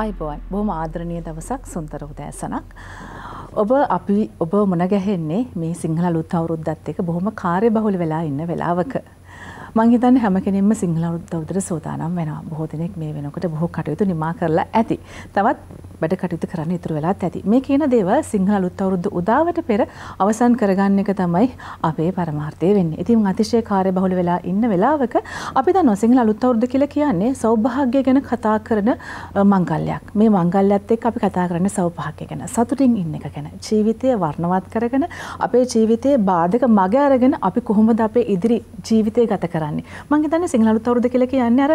අයිබෝන් බොහම ආදරණය දවසක් සුන්තර උදෑසනක්. ඔබ අපි ඔබ මොනගැහෙන්නේ මේ සිංහල ලුත් අවුරුද්දත් එක බොහොම කාරය බහුල වෙලා ඉන්න වෙලාවක මං හිතන්නේ හැම කෙනෙක්ම සිංහල අවුරුද්ද උදේට සෝදානම් වෙනවා. බොහෝ දෙනෙක් මේ වෙනකොට බොහෝ කටයුතු නිමා කරලා ඇති. තවත් වැඩ කටයුතු කරන්න ඉතුරු වෙලාත් ඇති. මේ කියන දේවල් සිංහල අලුත් අවුරුද්ද උදාවට පෙර අවසන් කරගන්න එක තමයි අපේ පරමාර්ථය වෙන්නේ. ඉතින් අතිශය කාර්යබහුල වෙලා ඉන්න වෙලාවක අපි දන්නවා සිංහල අලුත් අවුරුද්ද කියලා කියන්නේ සෞභාග්‍ය ගැන කතා කරන මංගල්‍යයක්. මේ මංගල්‍යයත් එක්ක අපි කතා කරන්නේ සෞභාග්‍ය ගැන, සතුටින් ඉන්න එක ගැන, ජීවිතය වර්ණවත් කරගෙන අපේ ජීවිතයේ බාධක මග අරගෙන අපි කොහොමද අපේ ඉදිරි ජීවිතය ගත කරන්නේ කරන්නේ. මං හිතන්නේ සිංහල අලුත් අවුරුද්ද කියලා කියන්නේ අර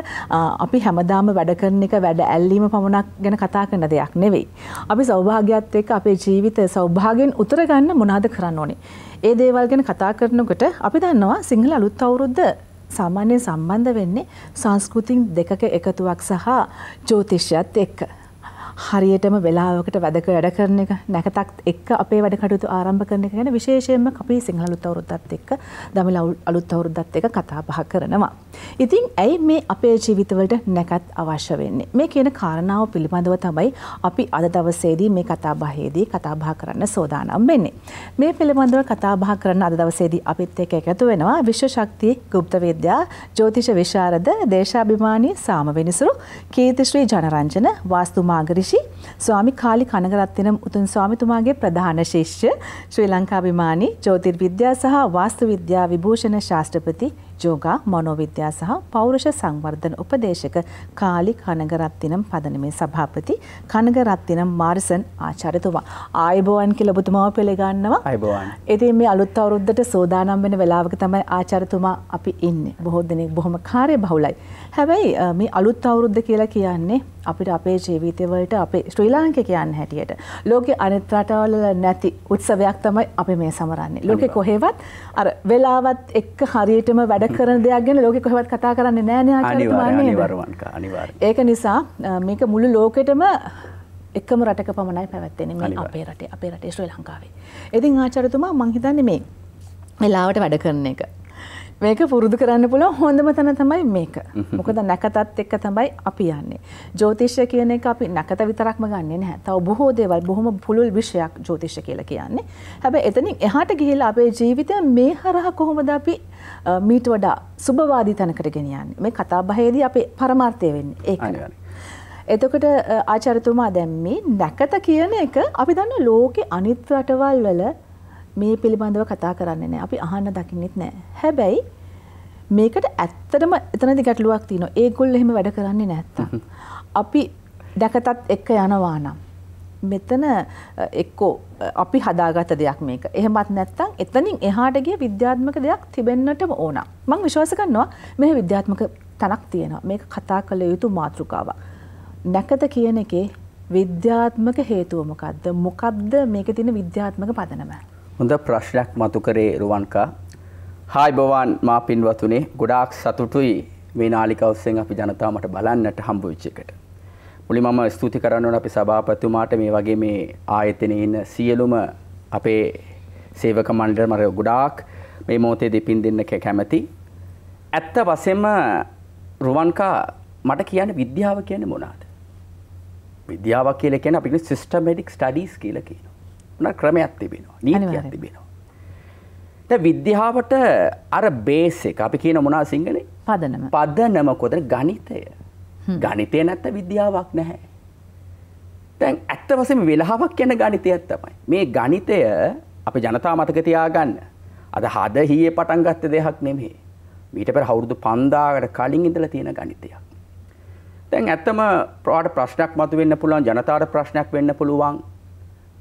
අපි හැමදාම වැඩ කරන එක වැඩ ඇල්ලීම පමණක් ගැන කතා කරන දෙයක් නෙවෙයි. අපි සෞභාග්‍යයත් එක්ක අපේ ජීවිතය සෞභාගයෙන් උතර ගන්න මොනවද කරන්න ඕනේ. ඒ දේවල් ගැන කතා කරනකොට අපි දන්නවා සිංහල අලුත් අවුරුද්ද සාමාන්‍යයෙන් සම්බන්ධ වෙන්නේ සංස්කෘතින් දෙකක එකතුවක් සහ ජෝතිෂ්‍යයත් එක්ක. හරියටම වෙලාවකට වැඩක වැඩ කරන එක නැකතක් එක්ක අපේ වැඩ කටයුතු ආරම්භ කරන එක ගැන විශේෂයෙන්ම අපේ සිංහල අලුත් අවුරුද්දත් එක්ක දමිළ අලුත් අවුරුද්දත් එක්ක කතා බහ කරනවා. ඉතින් ඇයි මේ අපේ ජීවිතවලට නැකත් අවශ්‍ය වෙන්නේ? මේ කියන කාරණාව පිළිබඳව තමයි අපි අද දවසේදී මේ කතා බහේදී කතා බහ කරන්න සෝදානම් වෙන්නේ. මේ පිළිබඳව කතා බහ කරන්න අද දවසේදී අපිත් එක්ක එකතු වෙනවා විශ්ව ශක්තිය ගුප්ත විද්‍යා ජෝතිෂ විශාරද දේශාභිමානී සාම වෙනිසුරු කීර්තිශ්‍රී ජනරංජන වාස්තු මාගරි ශිෂ්‍යි ස්වාමි කාලි කනගරත්න උතුම් ස්වාමිතුමාගේ ප්‍රධාන ශිෂ්‍ය ශ්‍රී ලංකාභිමානී ජ්‍යොතිර්විද්‍යා සහ වාස්තු විද්‍යා විභූෂණ ශාස්ත්‍රපති ජෝගා මනෝවිද්‍යා සහ පෞරුෂ සංවර්ධන උපදේශක කාලි කනගරත්නම් පදනමේ සභාපති කනගරත්නම් මාර්සන් ආචාර්යතුමා ආයුබෝවන් කියලා ඔබතුමාව පිළිගන්නවා ආයුබෝවන්. ඉතින් මේ අලුත් අවුරුද්දට සෝදානම් වෙන වෙලාවක තමයි ආචාර්යතුමා අපි ඉන්නේ. බොහෝ දෙනෙක් බොහොම කාර්යබහුලයි. හැබැයි මේ අලුත් අවුරුද්ද කියලා කියන්නේ අපිට අපේ ජීවිතවලට අපේ ශ්‍රී ලාංකික කියන්න හැටියට ලෝකෙ අනිත් රටවල නැති උත්සවයක් තමයි අපි මේ සමරන්නේ. ලෝකෙ කොහෙවත් අර වෙලාවත් එක්ක හරියටම වැඩ කරන දෙයක් ගැන ලෝකෙ කොහෙවත් කතා කරන්නේ නැහැ නේ ආකාරයට. ඒක නිසා මේක මුළු ලෝකෙටම එකම රටක පමණයි පැවැත්වෙන්නේ මේ අපේ රටේ අපේ රටේ ශ්‍රී ලංකාවේ. ඉතින් ආචාර්යතුමා මං හිතන්නේ මේ වෙලාවට වැඩ කරන එක මේක පුරුදු කරන්න පුළුව හොඳම තැන තමයි මේක. මොකද නැකතත් එක්ක තමයි අපි යන්නේ. ජෝතිෂ්‍ය කියන එක අපි නැකත විතරක්ම ගන්නෙ නැහැ. තව බොහෝ දේවල් බොහොම පුළුල් විෂයක් ජෝතිෂ්‍ය කියලා කියන්නේ. හැබැයි එතනින් එහාට ගිහිල්ලා අපේ ජීවිතය මේ හරහා කොහොමද අපි මීට වඩා සුබවාදී තැනකට ගෙනියන්නේ. මේ කතා බහේදී අපේ පරමාර්ථය වෙන්නේ ඒකයි. එතකොට ආචාර්යතුමා දැන් මේ නැකත කියන එක අපි දන්න ලෝකේ අනිත් රටවල් වල මේ පිළිබඳව කතා කරන්නේ නෑ අපි අහන්න දකින්නෙත් නෑ. හැබැයි මේකට ඇත්තටම එතනදි ගැටලුවක් තියෙනවා. ඒගොල්ලෝ එහෙම වැඩ කරන්නේ නැත්තම්. අපි දැකතත් එක්ක යනවා නම් මෙතන එක්කෝ අපි හදාගත දෙයක් මේක. එහෙමත් නැත්නම් එතනින් එහාට ගිය විද්‍යාත්මක දෙයක් තිබෙන්නටම ඕන. මම විශ්වාස කරනවා මේ විද්‍යාත්මක තනක් තියෙනවා. මේක කතා කළ යුතු මාතෘකාවක්. නැකත කියන එකේ විද්‍යාත්මක හේතුව මොකද්ද? මොකද්ද මේකේ තියෙන විද්‍යාත්මක පදනම? හොඳ ප්‍රශ්නයක් මතු කරේ රුවන්කා හායිබවන් මා පින්වතුනේ ගොඩාක් සතුටුයි මේ නාලිකවස්සෙන් අපි ජනතාවට බලන්නට හම්බුවිච්ච එකට. මුලින් මම ස්තුති කරන්න ඕන අපි සභාපතිතුමාට මේ වගේ මේ ආයතනයේ ඉන්න සියලුම අපේ සේවක මණ්ඩල මර ගොඩාක් මේ මොහොතේ දෙපින් දෙන්න කැමැති. ඇත්ත වශයෙන්ම රුවන්කා මට කියන්නේ විද්‍යාව කියන්නේ මොනවාද? විද්‍යාව කියලා කියන්නේ අපිට සිස්ටමැටික් ස්ටඩීස් කියලා කියන. උන ක්‍රමයක් තිබෙනවා නීතියක් තිබෙනවා. දැන් විද්‍යාවට අර බේස් එක අපි කියන මොනවා සිංහලේ? පදනම. පදනම කොතන ගණිතය. ගණිතය නැත්නම් විද්‍යාවක් නැහැ. දැන් ඇත්ත වශයෙන්ම වෙලාවක් කියන ගණිතයක් තමයි. මේ ගණිතය අපේ ජනතාව මතක තියාගන්න. අද හද හීයේ පටන් ගත්ත දෙයක් නෙමෙයි. මීට පෙර අවුරුදු 5000කට කලින් ඉඳලා තියෙන ගණිතයක්. දැන් ඇත්තම ප්‍රාට ප්‍රශ්නයක් මතුවෙන්න පුළුවන් ජනතාවට ප්‍රශ්නයක් වෙන්න පුළුවන්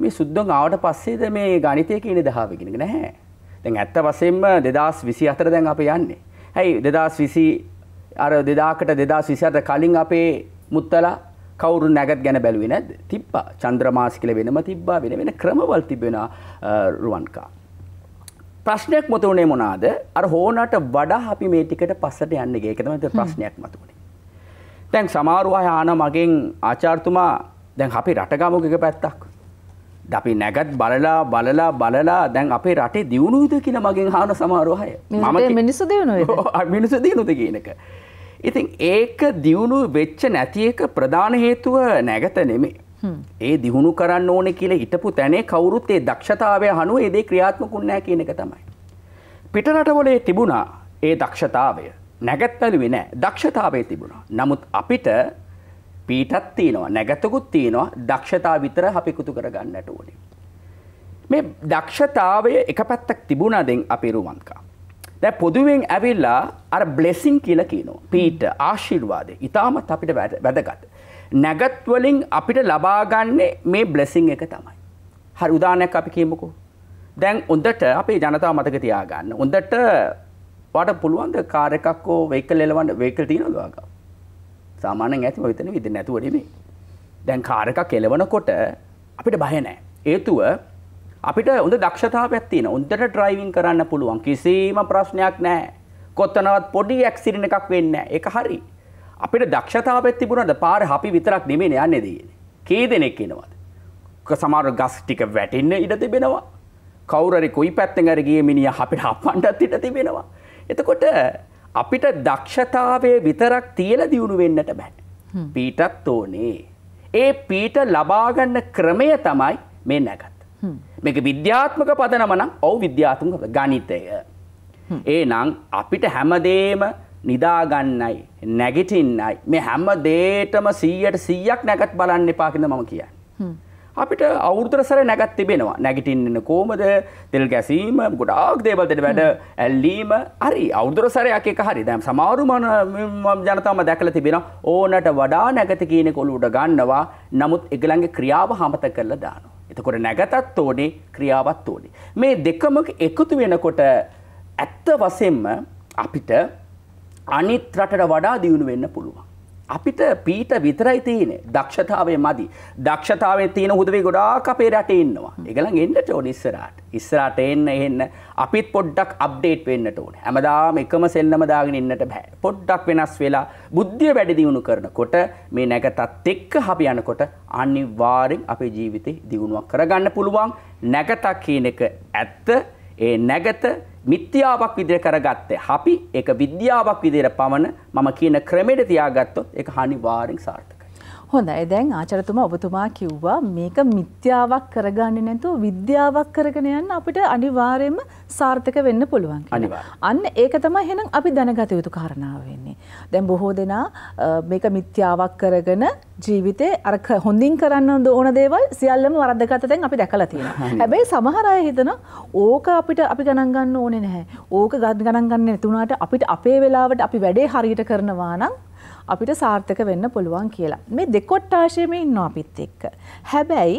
මේ සුද්දොන් ආවට පස්සේද මේ ගණිතය කියන දහාව ඉගෙනගෙන නැහැ. දැන් ඇත්ත වශයෙන්ම 2024 දැන් අපි යන්නේ. ඇයි 2020 අර 2000කට 2024 කලින් අපේ මුත්තලා කවුරු නැගත් ගැන බැලුවේ නැද්ද? තිබ්බා. චන්ද්‍රමාස කියලා වෙනම තිබ්බා වෙන වෙන ක්‍රමවල තිබෙනා රුවන්කා. ප්‍රශ්නයක් මත උනේ මොනවාද? අර හෝනට වඩා අපි මේ ටිකට පස්සට යන්නේ. ඒක තමයි ප්‍රශ්නයක් මත උනේ. දැන් සමහර අය ආන මගෙන් ආචාර්යතුමා දැන් අපේ රටගමුක එක පැත්තක් අපි නැගත් බලලා බලලා බලලා දැන් අපේ රටේ දියුණුද කියලා මගෙන් හාන සමාරෝහය මම මිනිසු දියුණුව මිනිසු දියුණුද කියනක. ඉතින් ඒක දියුණු වෙච්ච නැති එක ප්‍රධාන හේතුව නැගත නෙමේ. ඒ දිහුණු කරන්න ඕන කියලා හිටපු තැනේ කවුරුත් ඒ දක්ෂතාවය හනුව ඒදේ ක්‍රියාත්මකුන්නෑ කියන එක තමයි. පිටරටවලේ තිබුණා ඒ දක්ෂතාවය නැගැත් පැලුවේ නෑ දක්ෂතාවය තිබුණා. නමුත් අපිට පීටත් තියෙනවා නැගතකුත් තියෙනවා දක්ෂතා විතර අපිකුතු කරගන්නට ඕනි. මේ දක්ෂතාවය එක පැත්තක් තිබුණාදෙන් අපි රුවන්කා. දැ පොදුවෙන් ඇවිල්ලා අර බ්ලෙසින් කියල කියනෝ පීට ආශිර්වාදය ඉතාමත් අපිට වැදගත්. නැගත්වලින් අපිට ලබාගන්නේ මේ බ්ලෙසිං එක තමයි. හරි උදානයක් අපි කියමුකු. දැන් උොදට අපේ ජනතාව මතක තියාගන්න. උොදට වට පුළුවන්ද කාරකක්කෝ වෙකල් එලවන්න වේකල් තියනොදවාගා. සාමානෙන් ඇති හිතන විදි නැතුවඩිමේ දැන් කාරක කෙලවනකොට අපිට බයනෑ ඒතුව අපිට උඳ දක්ෂතා පැත්තින උන්දට ට්‍රයිවින් කරන්න පුළුවන් කිසිීම ප්‍රශ්නයක් නෑ කොත්තනවත් පොඩි ඇක්සිරින එකක් වෙන්න එක හරි අපිට දක්ෂතා පැත්තිබුණට පාර අපි විතරක් නෙමෙන යන්න දයන කේ දෙනෙක් එනවද සමාර ගස් ටික වැටෙන්න ඉඩ තිබෙනවා කවුරරි කොයි පැත්තඟරගේ මිනිිය අපිට හපන්ටත් ඉට තිබෙනවා එතකොට අපිට දක්ෂතාවේ විතරක් තියල දියුණු වෙන්නට බැන්. පීටත් ඕනේ. ඒ පීට ලබාගන්න ක්‍රමය තමයි මේ නැගත්. මේක විද්‍යාත්මක පදනමනම් ඔවු විද්‍යාත්මක ගනිතය. ඒ නං අපිට හැමදේම නිදාගන්නයි නැගිටින්නයි මේ හැම දේටම සීයට සීයක් නැකත් බලන්න එපාකිෙන මම කියන්න. අපිට අවුදර සර නැගත් තිබෙනවා නැගිටින්න කෝමද තෙල් ගැසීම ගොඩාක් දේවල්තට වැඩ ඇල්ලීම හරි අවුදර සරයක් එක හරි දැම් සමාරුමන ජනතාවම දැකල තිබෙන ඕනට වඩා නැගත කියන කොළුට ගන්නවා නමුත් එකළඟ ක්‍රියාව හමත කරලා දානවා. එතකොට නැගතත් ඕනේ ක්‍රියාවත් ඕනේ. මේ දෙකම එකතු වෙනකොට ඇත්ත වසෙන්ම අපිට අනිත් රටට වඩා දියුණු වෙන්න පුළුවන්. අපිට පීට විතරයි තියනේ දක්ෂතාවේ මදි දක්ෂතාවේ තියෙන හුදවේ ගොඩාක් අපේ රට ඉන්නවා එකගලන් එන්නට ඕන ඉස්සරට ඉස්සරට එන්න එන්න අපිත් පොඩ්ඩක් අප්ඩේට් වෙන්නට ඕන හැමදාම එකම සෙල්ලම දාගෙන ඉන්නට බෑ පොඩ්ඩක් වෙනස් වෙලා බුද්ධිය වැඩි දියුණු කරනකොට මේ නැගතත් එක්ක අපි යනකොට අනිවාර්යෙන් අපේ ජීවිතේ දියුණුවක් කරගන්න පුළුවන් නැගතක් කියන එක ඇත්ත ඒ නැගත මිත්‍යාවක් විදිහට කරගත්තේ අපි ඒක විද්‍යාවක් විදිහට පමණ මම කියන ක්‍රමයට තියාගත්තොත් ඒක අනිවාර්යෙන් සාර්ථකයි හොඳයි දැන් ආචරතුමා ඔබතුමා කිව්වා මේක මිත්‍යාවක් කරගන්නේ නැතුව විද්‍යාවක් කරගෙන යන්න අපිට අනිවාර්යයෙන්ම සාර්ථක වෙන්න පුළුවන් අන්න ඒක තමයි එහෙනම් අපි දැනගත යුතු කාරණාව වෙන්නේ. දැන් බොහෝ දෙනා මේක මිත්‍යාවක් කරගෙන ජීවිතේ අර හොඳින් කරන්න ඕන දේවල් සියල්ලම වරද්දගත දැන් අපි දැකලා තියෙනවා. හැබැයි සමහර අය හිතනවා ඕක අපිට අපි ගණන් ගන්න ඕනේ නැහැ. ඕක ගණන් ගන්න නැතුණාට අපිට අපේ වෙලාවට අපි වැඩේ හරියට කරනවා නම් අපිට සාර්ථක වෙන්න පුළුවන් කියලා. මේ දෙකොට්ටාශය මේ ඉන්නවා අපිත් එක්ක. හැබැයි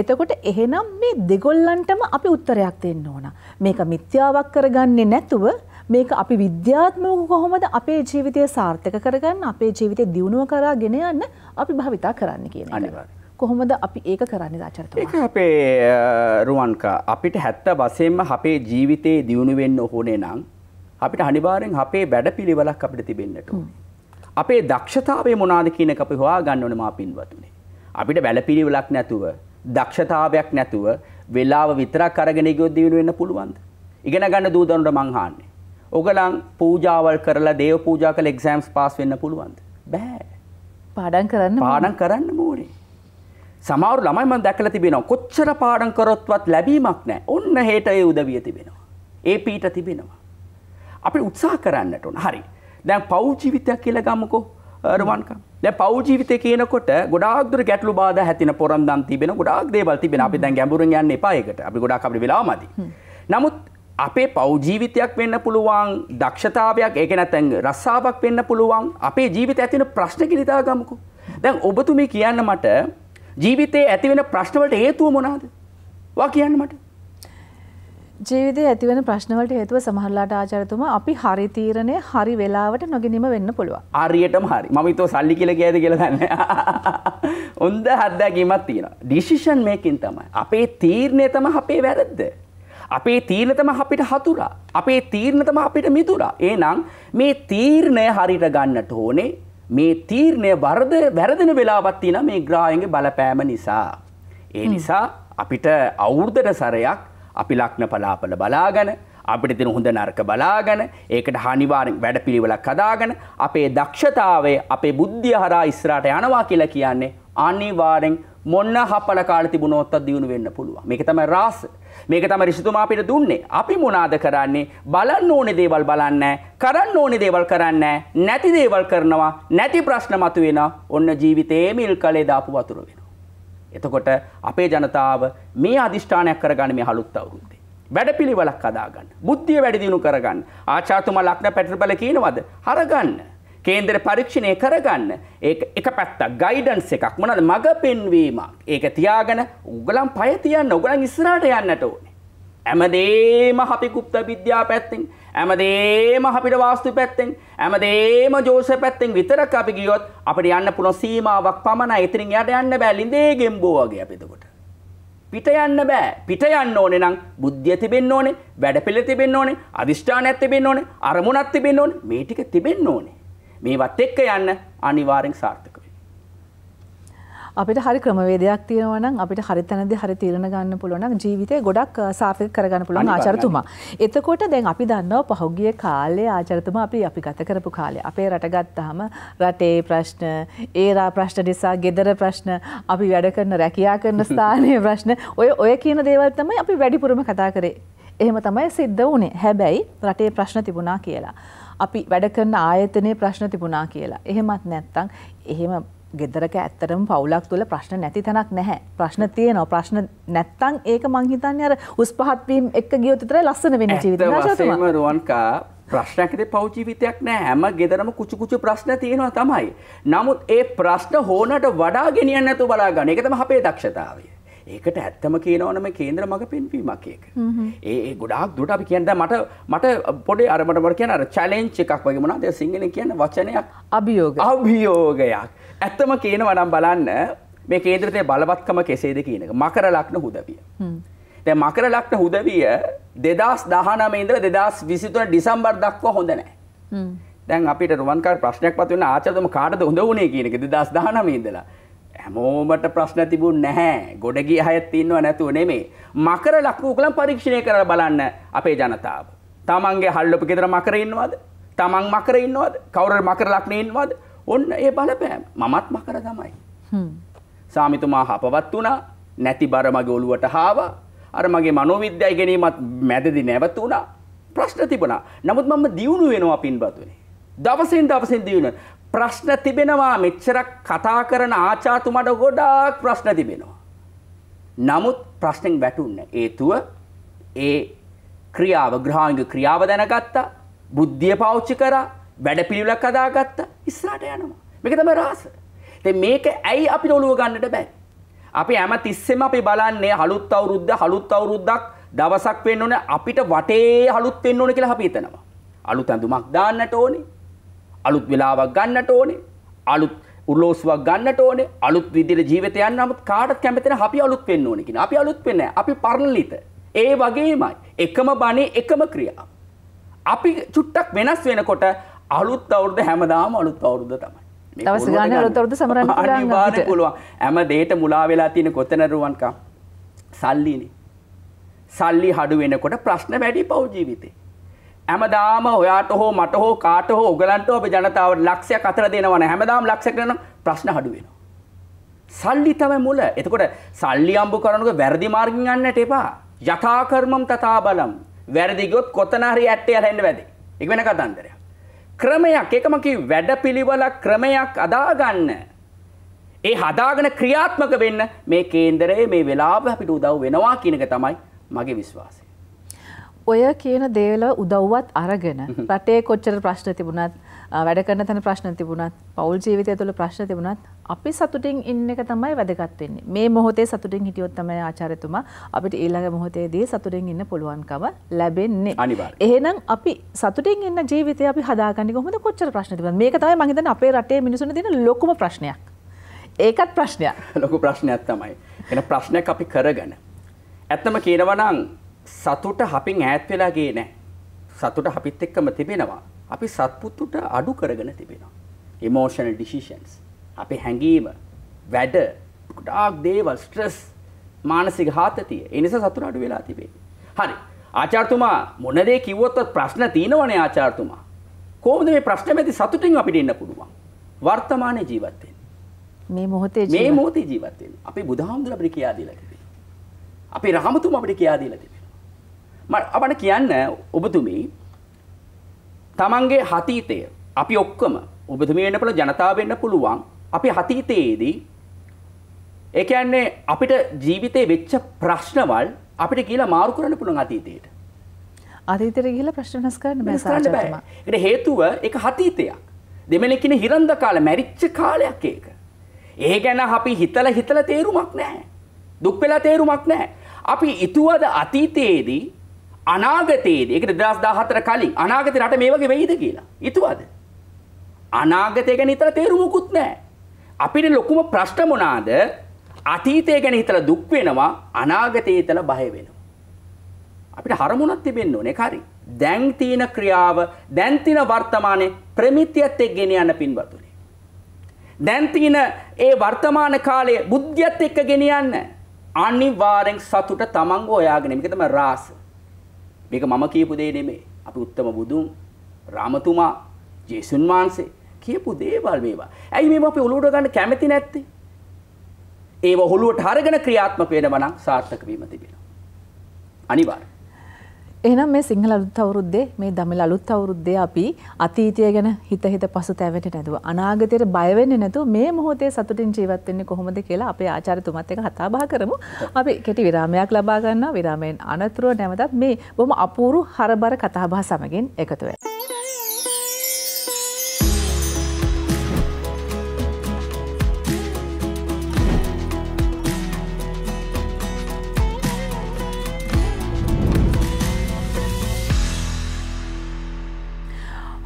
එතකොට එහෙනම් මේ දෙගොල්ලන්ටම අපි උත්තරයක් දෙන්න ඕන. මේක මිත්‍යාවක් කරගන්නේ නැතුව මේක අපි විද්‍යාත්මක කොහොමද අපේ ජීවිතය සාර්ථක කරගන්න අපේ ජීවිතය දියුණුව කරා ගෙන යන්න අපි භාවිතා කරන්න කියන එක. කොහොමද අපි ඒක කරන්නේ ආචාර්යතුමා? ඒක අපේ රුවන්කා අපිට 70 වශයෙන්ම අපේ ජීවිතේ දියුණු වෙන්න ඕනේ නම් අපිට අනිවාර්යෙන් අපේ වැඩපිළිවෙලක් අපිට තිබෙන්නට ඕනේ. අපේ දක්ෂතාවේ මොනාද කියනක අපි හොයා ගන්න ඕනේ මා පින්වතුනි. අපිට වැළපිළිවෙලක් නැතුව දක්ෂතාවයක් නැතුව වෙලාව විතරක් අරගෙන ගියොත් දිනු වෙන්න පුළුවන්ද? ඉගෙන ගන්න දූදනට මං අහන්නේ. ඔගලන් පූජාවල් කරලා දේව පූජා කළ එක්සෑම්ස් පාස් වෙන්න පුළුවන්ද? බෑ. පාඩම් කරන්න පාඩම් කරන්න ඕනේ. සමහර ළමයි මම දැකලා තිබෙනවා කොච්චර පාඩම් කරොත්වත් ලැබීමක් නැහැ. ඔන්න හේට ඒ උදවිය තිබෙනවා. ඒ පීඨ තිබෙනවා. අපි උත්සාහ කරන්නට ඕන. හරි. දැන් පෞජීවිතයක් කියලා ගමකෝ රවන්කම්. දැන් පෞජීවිතය කියනකොට ගොඩාක් දුර ගැටලු බාධා හැතින පොරන්දම් තිබෙන ගොඩාක් දේවල් තිබෙන. අපි දැන් ගැඹුරින් යන්න එපා ඒකට. අපි ගොඩාක් අපිට වෙලාවමදි. නමුත් අපේ පෞජීවිතයක් වෙන්න පුළුවන් දක්ෂතාවයක් ඒක නැතැන් රස්සාාවක් වෙන්න පුළුවන් අපේ ජීවිත ඇතින ප්‍රශ්න කිරිතා ගමකු. දැන් ඔබතුමි කියන්න මට ජීවිතයේ ඇතිවෙන ප්‍රශ්නවලට හේතුව මොනාද. වා කියන්න මට. ජීවිතයේ ඇතිවන ප්‍රශ්නවලට හේතුව සමහරලාට ආචාර්යතුමා අපි හරි තීරණය හරි වෙලාවට නොගැනීම වෙන්න පුළුවන්. හරියටම හරි. මම හිතුව සල්ලි කියලා කියයිද කියලා දන්නේ. හොඳ අත්දැකීමක් තියෙනවා. ඩිසිෂන් මේකින් තමයි. අපේ තීරණය තමයි අපේ වැරද්ද. අපේ තීරණ තමයි අපිට හතුරා. අපේ තීරණ තමයි අපිට මිතුරා. එහෙනම් මේ තීරණය හරියට ගන්නට ඕනේ. මේ තීරණය වරද වැරදෙන වෙලාවක් තියෙනවා මේ ග්‍රහයන්ගේ බලපෑම නිසා. ඒ නිසා අපිට අවුරුද්දට සැරයක් අපි ලක්න පලාපල බලාගන අපිට තින හොඳ නර්ක බලාගන ඒකට හනිවාරෙන් වැඩ පිළිවෙලක් කදාගන අපේ දක්ෂතාවේ අපේ බුද්ධිය හරා ඉස්රාට යනවා කියලා කියන්නේ අනිවාරෙන් මොන්න හපල කාල තිබුණොත් දියුණු වෙන්න පුළුවන් මේක තමයි රාස මේක තම රිසිතුමා අපිට දුන්නේ අපි මොනාද කරන්නේ බලන්න ඕනේ දේවල් බලන්න කරන්න ඕනේ දේවල් කරන්න නැති දේවල් කරනවා නැති ප්‍රශ්න මතුවෙනවා ඔන්න ජීවිතේ මිල් කලේ දාපු වතුර වෙනවා එතකොට අපේ ජනතාව මේ අධිෂ්ඨානයක් කරගන්න මේ අලුත් අවුරුද්දේ. වැඩපිළිවෙලක් හදාගන්න. බුද්ධිය වැඩි දියුණු කරගන්න. ආචාර්යතුමා ලක්න පැටරබල කියනවද? හරගන්න. කේන්දර පරීක්ෂණය කරගන්න එක පැත්තක් ගයිඩන්ස් එකක් මොනද මඟ පෙන්වීමක් ඒක තියාගෙන උගලම් පය තියන්න උගලන් ඉස්සරහට යන්නට ඕනේ හැමදේම අපි ගුප්ත විද්‍යා පැත්තෙන් ඇමදේම අපිට වාස්තු පැත්තෙන් ඇමදේම ජෝස පැත්තෙන් විතරක් අපි ගියොත් අපිට යන්න පුළො සීමාවක් පමණ ඉතිරින් යට යන්න බෑ ලිඳේ ගෙම්බෝවගේ අපිතකොට. පිට යන්න බෑ පිට යන්න ඕනේ නම් බුද්ධිය තිබෙන්න ඕනේ වැඩ පිළ තිබෙන්න ඕනේ අධිෂ්ඨානයක් තිබෙන්න ඕනේ අරමුණක් තිබෙන්න ඕනේ මේ ටික තිබෙන්න ඕනේ මේවත් එක්ක යන්න අනිවාර්යෙන් සාර්ථක අපිට හරි ක්‍රමවේදයක් තියෙනවා නම් අපිට හරි තැනදී හරි තීරණ ගන්න පුළුවන් නම් ජීවිතේ ගොඩක් සාර්ථක කරගන්න පුළුවන් ආචාර්යතුමා. එතකොට දැන් අපි දන්නවා පහුගිය කාලේ ආචාර්යතුමා අපි අපි ගත කරපු කාලේ අපේ රට ගත්තාම රටේ ප්‍රශ්න, ඒරා ප්‍රශ්න නිසා gedara ප්‍රශ්න, අපි වැඩ කරන රැකියා කරන ස්ථානයේ ප්‍රශ්න, ඔය ඔය කියන දේවල් තමයි අපි වැඩිපුරම කතා කරේ. එහෙම තමයි සිද්ධ වුණේ. හැබැයි රටේ ප්‍රශ්න තිබුණා කියලා. අපි වැඩ කරන ආයතනයේ ප්‍රශ්න තිබුණා කියලා. එහෙමත් නැත්නම් එහෙම ගෙදරක ඇත්තරම පවුලක් තුළ ප්‍රශ්න නැති තැනක් නැහැ ප්‍රශ්න තියෙනවා ප්‍රශ්න නැත්තං ඒක මංහිතන් අර උස් පහත්වීම් එක් ගියෝතර ලස්සන වෙන ජීවිතම රුවන්කා ප්‍රශ්නකද පෞජීවිතයක් නෑ හැම ගෙදරම කුචුකුචු ප්‍රශ්න තියෙනවා තමයි. නමුත් ඒ ප්‍රශ්න හෝනට වඩා ගෙනියන්න ඇතු බලාගන්න එකතම අපේ දක්ෂතාවේ. ඒකට ඇත්තම කියනවනම කේන්ද්‍ර මඟ පෙන්වීමක් ඒක. ඒ ගොඩාක් දුරට අපි කියන්න මට මට පොඩි අර මට මට කියන අර චැලෙන්ජ් එකක් වගේ මොනවද සිංහලෙන් කියන වචනයක් අභියෝග අභියෝගයක්. ඇත්තම කියනවා නම් බලන්න මේ කේන්ද්‍රතේ බලවත්කම කෙසේද කියන එක. මකර ලග්න හුදවිය. දැන් මකර ලග්න හුදවිය 2019 ඉඳලා 2023 ඩිසැම්බර් දක්වා හොඳ නැහැ. දැන් අපිට රුවන්කාර ප්‍රශ්නයක් පත් වෙන ආචාර්යතුම කාටද හොඳ වුණේ කියන එක 2019 ඉඳලා හැමෝමට ප්‍රශ්න තිබුණ නැහැ ගොඩගිය අයත් ඉන්නව නැතුව නෙමේ මකර ලකුණු කලම් පරීක්ෂණය කරලා බලන්න අපේ ජනතාව. තමන්ගේ හල්ලොප ගෙදර මකර ඉන්නවද? තමන් මකර ඉන්නවද? කවුරු මකර ලක්ෂණ ඉන්නවද? ඔන්න ඒ බලපෑම. මමත් මකර තමයි. සාමිතුමා හපවත් වුණා. නැති බර මගේ ඔළුවට හාවා. අර මගේ මනෝවිද්‍යාව ඉගෙනීමත් මැදදී නැවතුණා. ප්‍රශ්න තිබුණා. නමුත් මම දියුණු වෙනවා පින්බතුනේ. දවසින් දවසින් දියුණු. ප්‍රශ්න තිබෙනවා මෙච්චරක් කතා කරන ආචාතුමට ගොඩාක් ප්‍රශ්න තිබෙනවා. නමුත් ප්‍රශ්නෙන් වැටුන්න ඒතුව ඒ ක්‍රියාව ග්‍රහාංග ක්‍රියාව දැනගත්තා බුද්ධිය පාවිච්චි කරා වැඩපිළිවෙලක් හදාගත්තා ඉස්සරහට යනවා. මේක තමයි රහස. ඉතින් මේක ඇයි අපිට ඔළුව ගන්නට බැරි? අපි හැම තිස්සෙම අපි බලන්නේ අලුත් අවුරුද්ද අලුත් අවුරුද්දක් දවසක් වෙන්න ඕනේ අපිට වටේ අලුත් වෙන්න ඕනේ කියලා අපි හිතනවා. අලුත් ඇඳුමක් දාන්නට ඕනේ. අලුත් වෙලාවක් ගන්නට ඕනේ අලුත් උලෝසුවක් ගන්නට ඕනේ අලුත් විදිහට ජීවිතයක් නමුත් කාටත් කැමති නැහැ අපි අලුත් වෙන්න ඕනේ කියන. අපි අලුත් වෙන්නේ නැහැ. අපි පරණලිත. ඒ වගේමයි. එකම බණේ එකම ක්‍රියාව. අපි චුට්ටක් වෙනස් වෙනකොට අලුත් අවුරුද්ද හැමදාම අලුත් අවුරුද්ද තමයි. දවස් ගන්න අලුත් අවුරුද්ද සමරන්න පුළුවන්. අනිවාර්යෙන් පුළුවන්. හැම දෙයට මුලා වෙලා තියෙන කොතනද රුවන්කම්? සල්ලිනේ. සල්ලි හඩු වෙනකොට ප්‍රශ්න වැඩි පව් ජීවිතේ. හැමදාම ඔයාට හෝ මට හෝ කාට හෝ උගලන්ට ඔබ ජනතාවට ලක්ෂයක් අතර දෙනවන හැමදාම ලක්ෂයක් කරන ප්‍රශ්න අඩු වෙනවා. සල්ලි තමයි මුල. එතකොට සල්ලි අම්බු කරනක වැරදි මාර්ගෙන් යන්නට එපා. යථා කර්මම් තථා බලම්. වැරදි ගියොත් කොතන හරි ඇට්ටේ හැරෙන්න වැඩි. ඒක වෙන කතන්දරයක්. ක්‍රමයක් ඒකම කිව් වැඩපිළිවෙලක් ක්‍රමයක් අදා ගන්න. ඒ හදාගෙන ක්‍රියාත්මක වෙන්න මේ කේන්දරයේ මේ වෙලාව අපිට උදව් වෙනවා කියන එක තමයි මගේ විශ්වාසය. ඔය කියන දේවල උදව්වත් අරගෙන රටේ කොච්චර ප්‍රශ්න තිබුණත් වැඩ කරන තැන ප්‍රශ්න තිබුණත් පවුල් ජීවිතය තුළ ප්‍රශ්න තිබුණත් අපි සතුටින් ඉන්න එක තමයි වැදගත් වෙන්නේ. මේ මොහොතේ සතුටින් හිටියොත් තමයි ආචාර්යතුමා අපිට ඊළඟ මොහොතේදී සතුටින් ඉන්න පුළුවන්කම ලැබෙන්නේ. එහෙනම් අපි සතුටින් ඉන්න ජීවිතය අපි හදාගන්නේ කොහොමද? කොච්චර ප්‍රශ්න තිබුණත් මේක තමයි මම හිතන්නේ අපේ රටේ මිනිසුන් දෙන ලොකුම ප්‍රශ්නයක්. ඒකත් ප්‍රශ්නයක්. ලොකු ප්‍රශ්නයක් තමයි. එන ප්‍රශ්නයක් අපි කරගෙන ඇත්තම කියනවා නම් සතුට අපින් ඈත් වෙලා ගියේ නැහැ. සතුට අපිත් එක්කම තිබෙනවා. අපි සත්පුතුට අඩු කරගෙන තිබෙනවා. emotional decisions. අපේ හැඟීම, වැඩ, ගොඩාක් දේවල්, stress, මානසික ආතතිය. ඒ නිසා සතුට අඩු වෙලා තිබේ. හරි. ආචාර්යතුමා මොන දේ කිව්වොත් ප්‍රශ්න තියෙනවනේ ආචාර්යතුමා. කොහොමද මේ ප්‍රශ්නේ මැද සතුටින් අපිට ඉන්න පුළුවන්? වර්තමානයේ ජීවත් වෙන්න. මේ මොහොතේ ජීවත් මේ මොහොතේ ජීවත් වෙන්න. අපේ බුදුහාමුදුර අපිට කියා දීලා තිබේ. අපේ රහමතුම අපිට කියා දීලා තිබේ. අපට කියන්න ඔබතුමී තමන්ගේ හතීතය අපි ඔක්කොම ඔබතුමී වෙන්න පුළ ජනතාව වෙන්න පුළුවන් අපි හතීතයේදී ඒ කියන්නේ අපිට ජීවිතේ වෙච්ච ප්‍රශ්නවල් අපිට කියලා මාරු කරන්න පුළුවන් අතීතයට. අතීතයට ගිහිල්ලා ප්‍රශ්න වෙනස් කරන්න බෑ සාමාන්‍යයෙන්. ඒකට හේතුව ඒක හතීතයක්. දෙමළ කියන හිරන්ද කාලේ මැරිච්ච කාලයක් ඒක. ඒ ගැන අපි හිතලා හිතලා තේරුමක් නැහැ. දුක් වෙලා තේරුමක් නැහැ. අපි ඊතුවද අතීතයේදී අනාගතයේදී ඒක 2014 කලින් අනාගතේ රට මේ වගේ වෙයිද කියලා හිතුවද? අනාගතය ගැන හිතලා තේරුමකුත් නැහැ. අපිට ලොකුම ප්‍රශ්න මොනවාද? අතීතය ගැන හිතලා දුක් වෙනවා අනාගතය හිතලා බය වෙනවා. අපිට හරමුණක් තිබෙන්න ඕනේ හරි. දැන් තියෙන ක්‍රියාව දැන් තියෙන වර්තමානයේ ප්‍රමිතියත් එක්ගෙන යන පින්වතුනි. දැන් තියෙන ඒ වර්තමාන කාලයේ බුද්ධියත් එක්ක ගෙනියන්න අනිවාර්යෙන් සතුට තමන්ව හොයාගෙන මේක තමයි රාසය. මේක මම කියපු දේ නෙමෙයි. අපි උත්තම බුදුන්, රාමතුමා, ජේසුන් වහන්සේ කියපු දේවල් මේවා. ඇයි මේවා අපි ඔලුවට ගන්න කැමති නැත්තේ? ඒව ඔලුවට අරගෙන ක්‍රියාත්මක වෙනවා නම් සාර්ථක වීම තිබෙනවා. අනිවාර්යයෙන් එහෙනම් මේ සිංහල අලුත් අවුරුද්දේ මේ දමිළ අලුත් අවුරුද්දේ අපි අතීතය ගැන හිත හිත පසුතැවෙන්නේ නැතුව අනාගතයට බය වෙන්නේ නැතුව මේ මොහොතේ සතුටින් ජීවත් වෙන්නේ කොහොමද කියලා අපේ ආචාර්යතුමත් එක්ක කතා බහ කරමු. අපි කෙටි විරාමයක් ලබා ගන්නවා. විරාමයෙන් අනතුරුව නැවතත් මේ බොහොම අපූරු හරබර කතා බහ සමගින් එකතු වෙමු.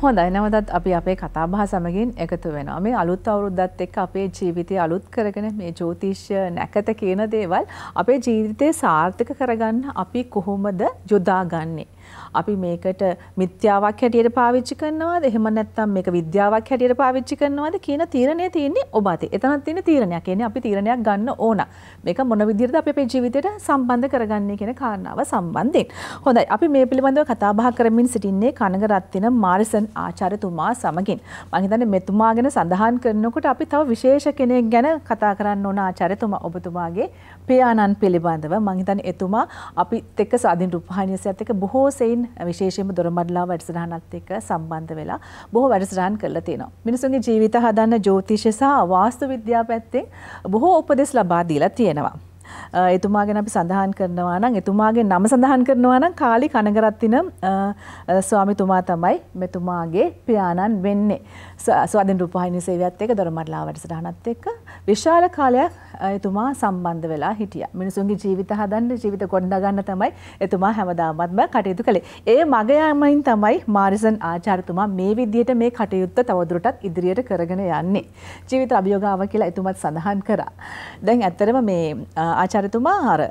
හොඳයි නැවතත් අපි අපේ කතාබහ සමගින් එකතු වෙනවා. මේ අලුත් අවුරුද්දත් එක්ක අපේ ජීවිතය අලුත් කරගෙන මේ ජ්‍යොතිෂ්‍ය නැකත කියන දේවල් අපේ ජීවිතේ සාර්ථක කරගන්න අපි කොහොමද යොදාගන්නේ? අපි මේකට මිත්‍යාවක් හැටියට පාවිච්චි කරනවාද එහෙම නැත්නම් මේක විද්‍යාවක් හැටියට පාවිච්චි කරනවාද කියන තීරණය තියෙන්නේ ඔබ අතේ. එතනක් තියෙන තීරණයක්. කියන්නේ අපි තීරණයක් ගන්න ඕන. මේක මොන විදිහටද අපි අපේ ජීවිතයට සම්බන්ධ කරගන්නේ කියන කාරණාව සම්බන්ධයෙන්. හොඳයි. අපි මේ පිළිබඳව කතා බහ කරමින් සිටින්නේ කනගරත්න මාරිසන් ආචාර්යතුමා සමගින්. මම හිතන්නේ මෙතුමා ගැන සඳහන් කරනකොට අපි තව විශේෂ කෙනෙක් ගැන කතා කරන්න ඕන ආචාර්යතුමා ඔබතුමාගේ පියාණන් පිළිබඳව මං හිතන්නේ එතුමා අපිත් එක්ක සාධින් රූපවාහිනියසත් එක්ක බොහෝ සෙයින් විශේෂයෙන්ම දොරමඩලාව වැඩසටහනත් එක්ක සම්බන්ධ වෙලා බොහෝ වැඩසටහන් කරලා තියෙනවා. මිනිසුන්ගේ ජීවිත හදන්න ජ්‍යොතිෂ සහ වාස්තු විද්‍යාව පැත්තෙන් බොහෝ උපදෙස් ලබා දීලා තියෙනවා. එතුමා ගැන අපි සඳහන් කරනවා නම් එතුමාගේ නම සඳහන් කරනවා නම් කාලි කනගරත්න ස්වාමිතුමා තමයි මෙතුමාගේ පියාණන් වෙන්නේ. ස්වාධීන රූපවාහිනී සේවයත් එක්ක දොරමඩලාව වැඩසටහනත් එක්ක විශාල කාලයක් එතුමා සම්බන්ධ වෙලා හිටියා. මිනිසුන්ගේ ජීවිත හදන්න ජීවිත ගොඩනගන්න තමයි එතුමා හැමදාමත්ම කටයුතු කළේ. ඒ මග යාමෙන් තමයි මාරිසන් ආචාර්යතුමා මේ විදිහට මේ කටයුත්ත තවදුරටත් ඉදිරියට කරගෙන යන්නේ. ජීවිත අභියෝගාව කියලා එතුමත් සඳහන් කරා. දැන් ඇත්තටම මේ ආචාර්යතුමා අර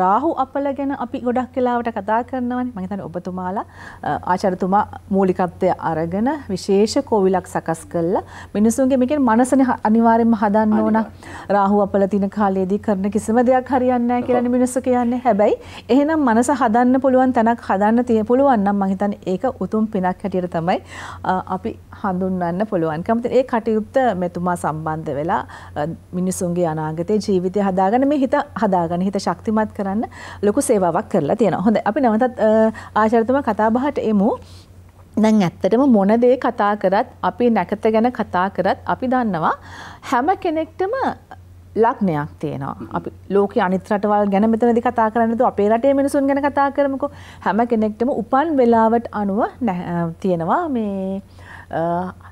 රාහු අපල ගැන අපි ගොඩක් කලාවට කතා කරනවනි මහිතන ඔබතුමාලා ආචරතුමා මූලිකත්වය අරගෙන විශේෂ කෝවිලක් සකස් කල්ලා මිනිසුන්ගේ මේකෙන් මනසන අනිවාරෙන්ම හදන්න ඕන රාහු අපල තින කාලයේදී කරන කිසිම දෙයක් හරියන්න කියලන මිනිස්සු කියන්නේ හැබැයි එහෙනම් මනස හදන්න පුළුවන් තැනක් හදන්න තිය පුළුවන්නම් මහිතන ඒක උතුම් පිනක් හැටියට තමයි අපි හඳුන්වන්න පුළුවන්කමති ඒ කටයුත්ත මෙතුමා සම්බන්ධ වෙලා මිනිසුන්ගේ අනාගතය ජීවිතය හදාගන මේ හිත හදාගන හිත ශක්තිමත් ඉදිරිපත් කරන්න ලොකු සේවාවක් කරලා තියෙනවා. හොඳ අපි නැවතත් ආචාර්යතුමා කතා බහට එමු. දැන් ඇත්තටම මොන දේ කතා කරත් අපි නැකත ගැන කතා කරත් අපි දන්නවා හැම කෙනෙක්ටම ලක්නයක් තියෙනවා අපි ලෝක අනිත් රටවල් ගැන මෙතනදි කතා කරන්නද අපේ රටේ මිනිසුන් ගැන කතා කරමුකෝ හැම කෙනෙක්ටම උපන් වෙලාවට අනුව තියෙනවා මේ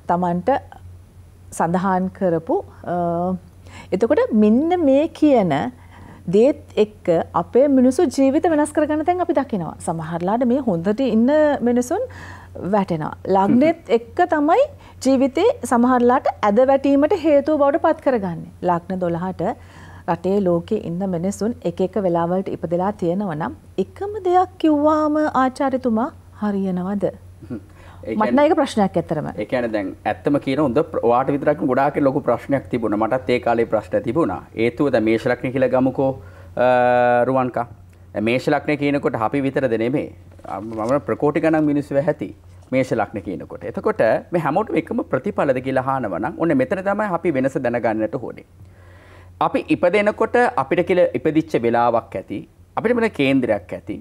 තමන්ට සඳහන් කරපු එතකොට මෙන්න මේ කියන දේත් එක්ක අපේ මිනිසු ජීවිත වෙනස් කරගන්න තැන් අපි දකිනවා. සමහරලාට මේ හොඳට ඉන්න මිනිසුන් වැටෙනවා. ලග්නෙත් එක්ක තමයි ජීවිතේ සමහරලාට ඇද වැටීමට හේතුව බවට පත් කරගන්නේ. ලග්න 12ට රටේ ලෝකේ ඉන්න මිනිසුන් එක එක වෙලාවලට ඉපදලා තියෙනවා නම් එකම දෙයක් කිව්වාම ආචාර්යතුමා හරියනවද? මටනක ප්‍රශ්නයක් ඇතරම එකන දැන් ඇත්තම කියන උද වාට විතරක් ගොඩාක ලොකු ප්‍රශ්නයක් තිබුණ මටත් ඒ කාලේ ප්‍රශ්න තිබුණා ඒතුවද මේශලක්න කියල ගමකෝ රුවන්කා මේශලක්නය කියනකොට අපි විතර දෙනෙමේ මම ප්‍රකෝටි ගනම් මිනිස්සුව ඇති මේශලක්න කියනකොට එතකොට මේ හැමෝට එකම ප්‍රතිඵලද කියලා හානවන ඔන්න මෙතන තමයි අපි වෙනස දැනගන්නට හෝඩේ අපි ඉපදෙනකොට අපිට කියල ඉපදිච්ච වෙලාවක් ඇති අපිට මෙන කේන්දරයක් ඇති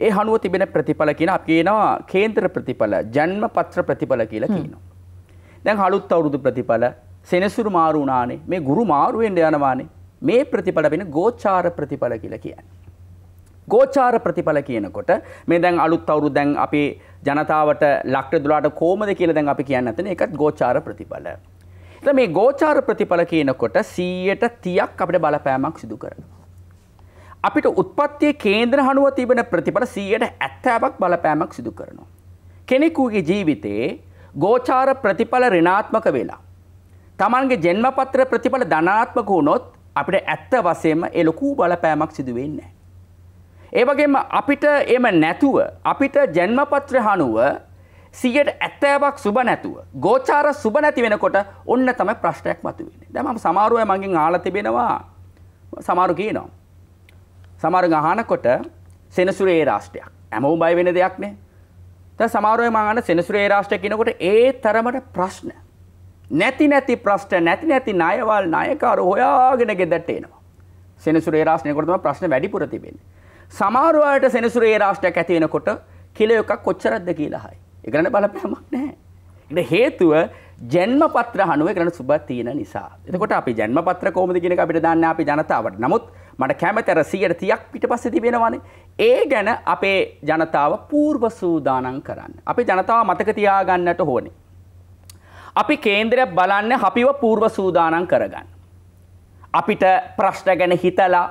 ඒ හනුව තිබෙන ප්‍රතිඵල කියන අප කියනවා කේන්ද්‍ර ප්‍රතිඵල ජන්ම පත්‍ර ප්‍රතිඵල කියලා කියනවා. දැන් හලුත් අවුරුදු ප්‍රතිඵල සෙනසුරු මාරු වුණානේ මේ ගුරු මාරුවෙන් යනවානේ මේ ප්‍රතිඵල වෙන ගෝචාර ප්‍රතිඵල කියලා කියන්නේ. ගෝචාර ප්‍රතිඵල කියනකොට මේ දැන් අලුත් අවුරුදු දැන් අපේ ජනතාවට ලක්ට දුලාට කොහමද කියලා දැන් අපි කියන්න නැතනේ ඒකත් ගෝචාර ප්‍රතිඵල. එතන මේ ගෝචාර ප්‍රතිඵල කියනකොට 100ට 30ක් අපිට බලපෑමක් සිදු කරනවා. අපිට උත්පත්තිය කේන්ද්‍ර හනුව තිබෙන ප්‍රතිඵල සීයට ඇත්තෑවක් බලපෑමක් සිදු කරනවා. කෙනෙකුගේ ජීවිතයේ ගෝචාර ප්‍රතිඵල රිනාත්මක වෙලා. තමන්ගේ ජෙන්මපත්‍ර ප්‍රතිඵල ධනාත්මක වුණොත් අපිට ඇත්ත වසයම එලොකූ බලපෑමක් සිදුවෙන්නේ. ඒවගේම අපිට එම නැතුව අපිට ජන්මපත්‍ර හනුව සියට ඇත්තෑවක් සුබ නැතුව ගෝචාර සුබ නැති වෙනකොට ඔන්න තම ප්‍රශ්ටයක් මතුවෙන දැම සමාරුවය මගින් ආල තිබෙනවා සමාරු කියනවා. සමහර ගහනකොට සෙනසුරේ රාෂ්ට්‍රයක්. හැමෝම බය වෙන දෙයක් නේ. දැන් සමහරව මම අහන සෙනසුරේ රාෂ්ට්‍රය කියනකොට ඒ තරමට ප්‍රශ්න. නැති නැති ප්‍රශ්න නැති නැති ණයවල් ණයකාරු හොයාගෙන ගෙදරට එනවා. සෙනසුරේ රාෂ්ට්‍රයනකොට තමයි ප්‍රශ්න වැඩිපුර තිබෙන්නේ. සමහර වලට සෙනසුරේ රාෂ්ට්‍රයක් ඇති වෙනකොට කිලෝ එකක් කොච්චරක්ද කියලායි. ඒක ගැන බලපෑමක් නැහැ. ඒකට හේතුව ජන්මපත්‍ර හනුව ඒකට සුබ තියෙන නිසා. එතකොට අපි ජන්මපත්‍ර කොහොමද කියන එක අපිට දාන්න අපි ජනතාවට. නමුත් මට කැමතර සියට තියක් පිට පස්සති වෙනවානේ. ඒ ගැන අපේ ජනතාව පූර්ව සූදානන් කරන්න. අපි ජනතාව මතක තියාගන්නට හෝනේ. අපි කේන්දරයක් බලන්න අපිව පූර්ව සූදානන් කරගන්න. අපිට ප්‍රශ්න ගැන හිතලා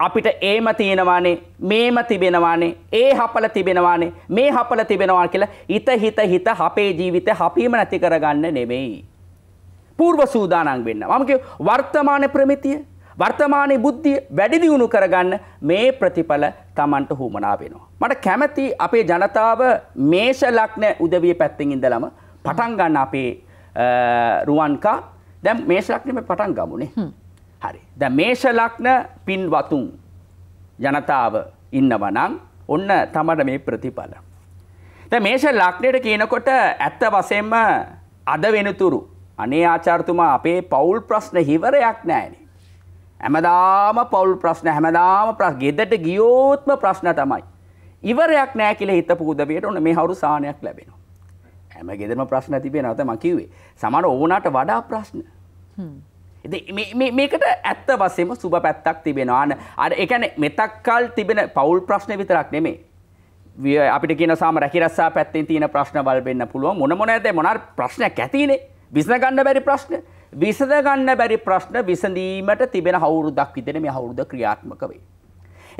අපිට ඒම තියෙනවානේ මේම තිබෙනවානේ ඒ හපල තිබෙනවානේ මේ හපල තිබෙනවා කියලා හිත හිත හිත අපේ ජීවිත හපීම නැති කරගන්න නෙමෙයි. පූර්ව සූදානන් වෙන්න. මම කිය වර්තමාන ප්‍රමිතිය වර්තමානයේ බුද්ධිය වැඩි දියුණු කරගන්න මේ ප්‍රතිඵල Tamanට හුමනා වෙනවා. මට කැමැති අපේ ජනතාව මේෂ ලග්න උදවිය පැත්තෙන් ඉඳලම පටන් ගන්න අපේ රුවන්කා දැන් මේෂ ලග්නෙ පටන් ගමුනේ. හරි. දැන් මේෂ ලග්න පින් වතුන් ජනතාව ඉන්නවනම් ඔන්න තමයි මේ ප්‍රතිඵල. දැන් මේෂ ලග්නයට කියනකොට ඇත්ත වශයෙන්ම අද වෙනතුරු අනේ ආචාර්යතුමා අපේ පෞල් ප්‍රශ්න හිවරයක් නැහැ හැමදාම පවුල් ප්‍රශ්න හැමදාම ප්‍රශ් ගෙදට ගියෝත්ම ප්‍රශ්න තමයි. ඉවරයක් නෑ කියල හිත පුදවියට ඔන්න මේ හවරු සානයක් ලැබෙන. හැම ගෙදම ප්‍රශ්න තිබේ නත මකිවේ සමන ඕනට වඩා ප්‍රශ්න. මේකට ඇත්ත වසේම සුබ පැත්තක් තිබෙනවාන අර එකන මෙතක්කල් තිබෙන පවුල් ප්‍රශ්න විතරක් නෙමේ. අපිට කියන සාම රැකිරස්සා පැත්තේ තියන ප්‍රශ්න වල්බෙන්න්න පුළුව මොන මොනඇද මොනර් ප්‍රශ්න ඇතිනේ විසනගන්න බැරි ප්‍රශ්න විසඳගන්න බැරි ප්‍රශ්න විසඳීමට තිබෙන හවුරුදක් විදෙන මේ හවුරුද ක්‍රියාත්මක වේ.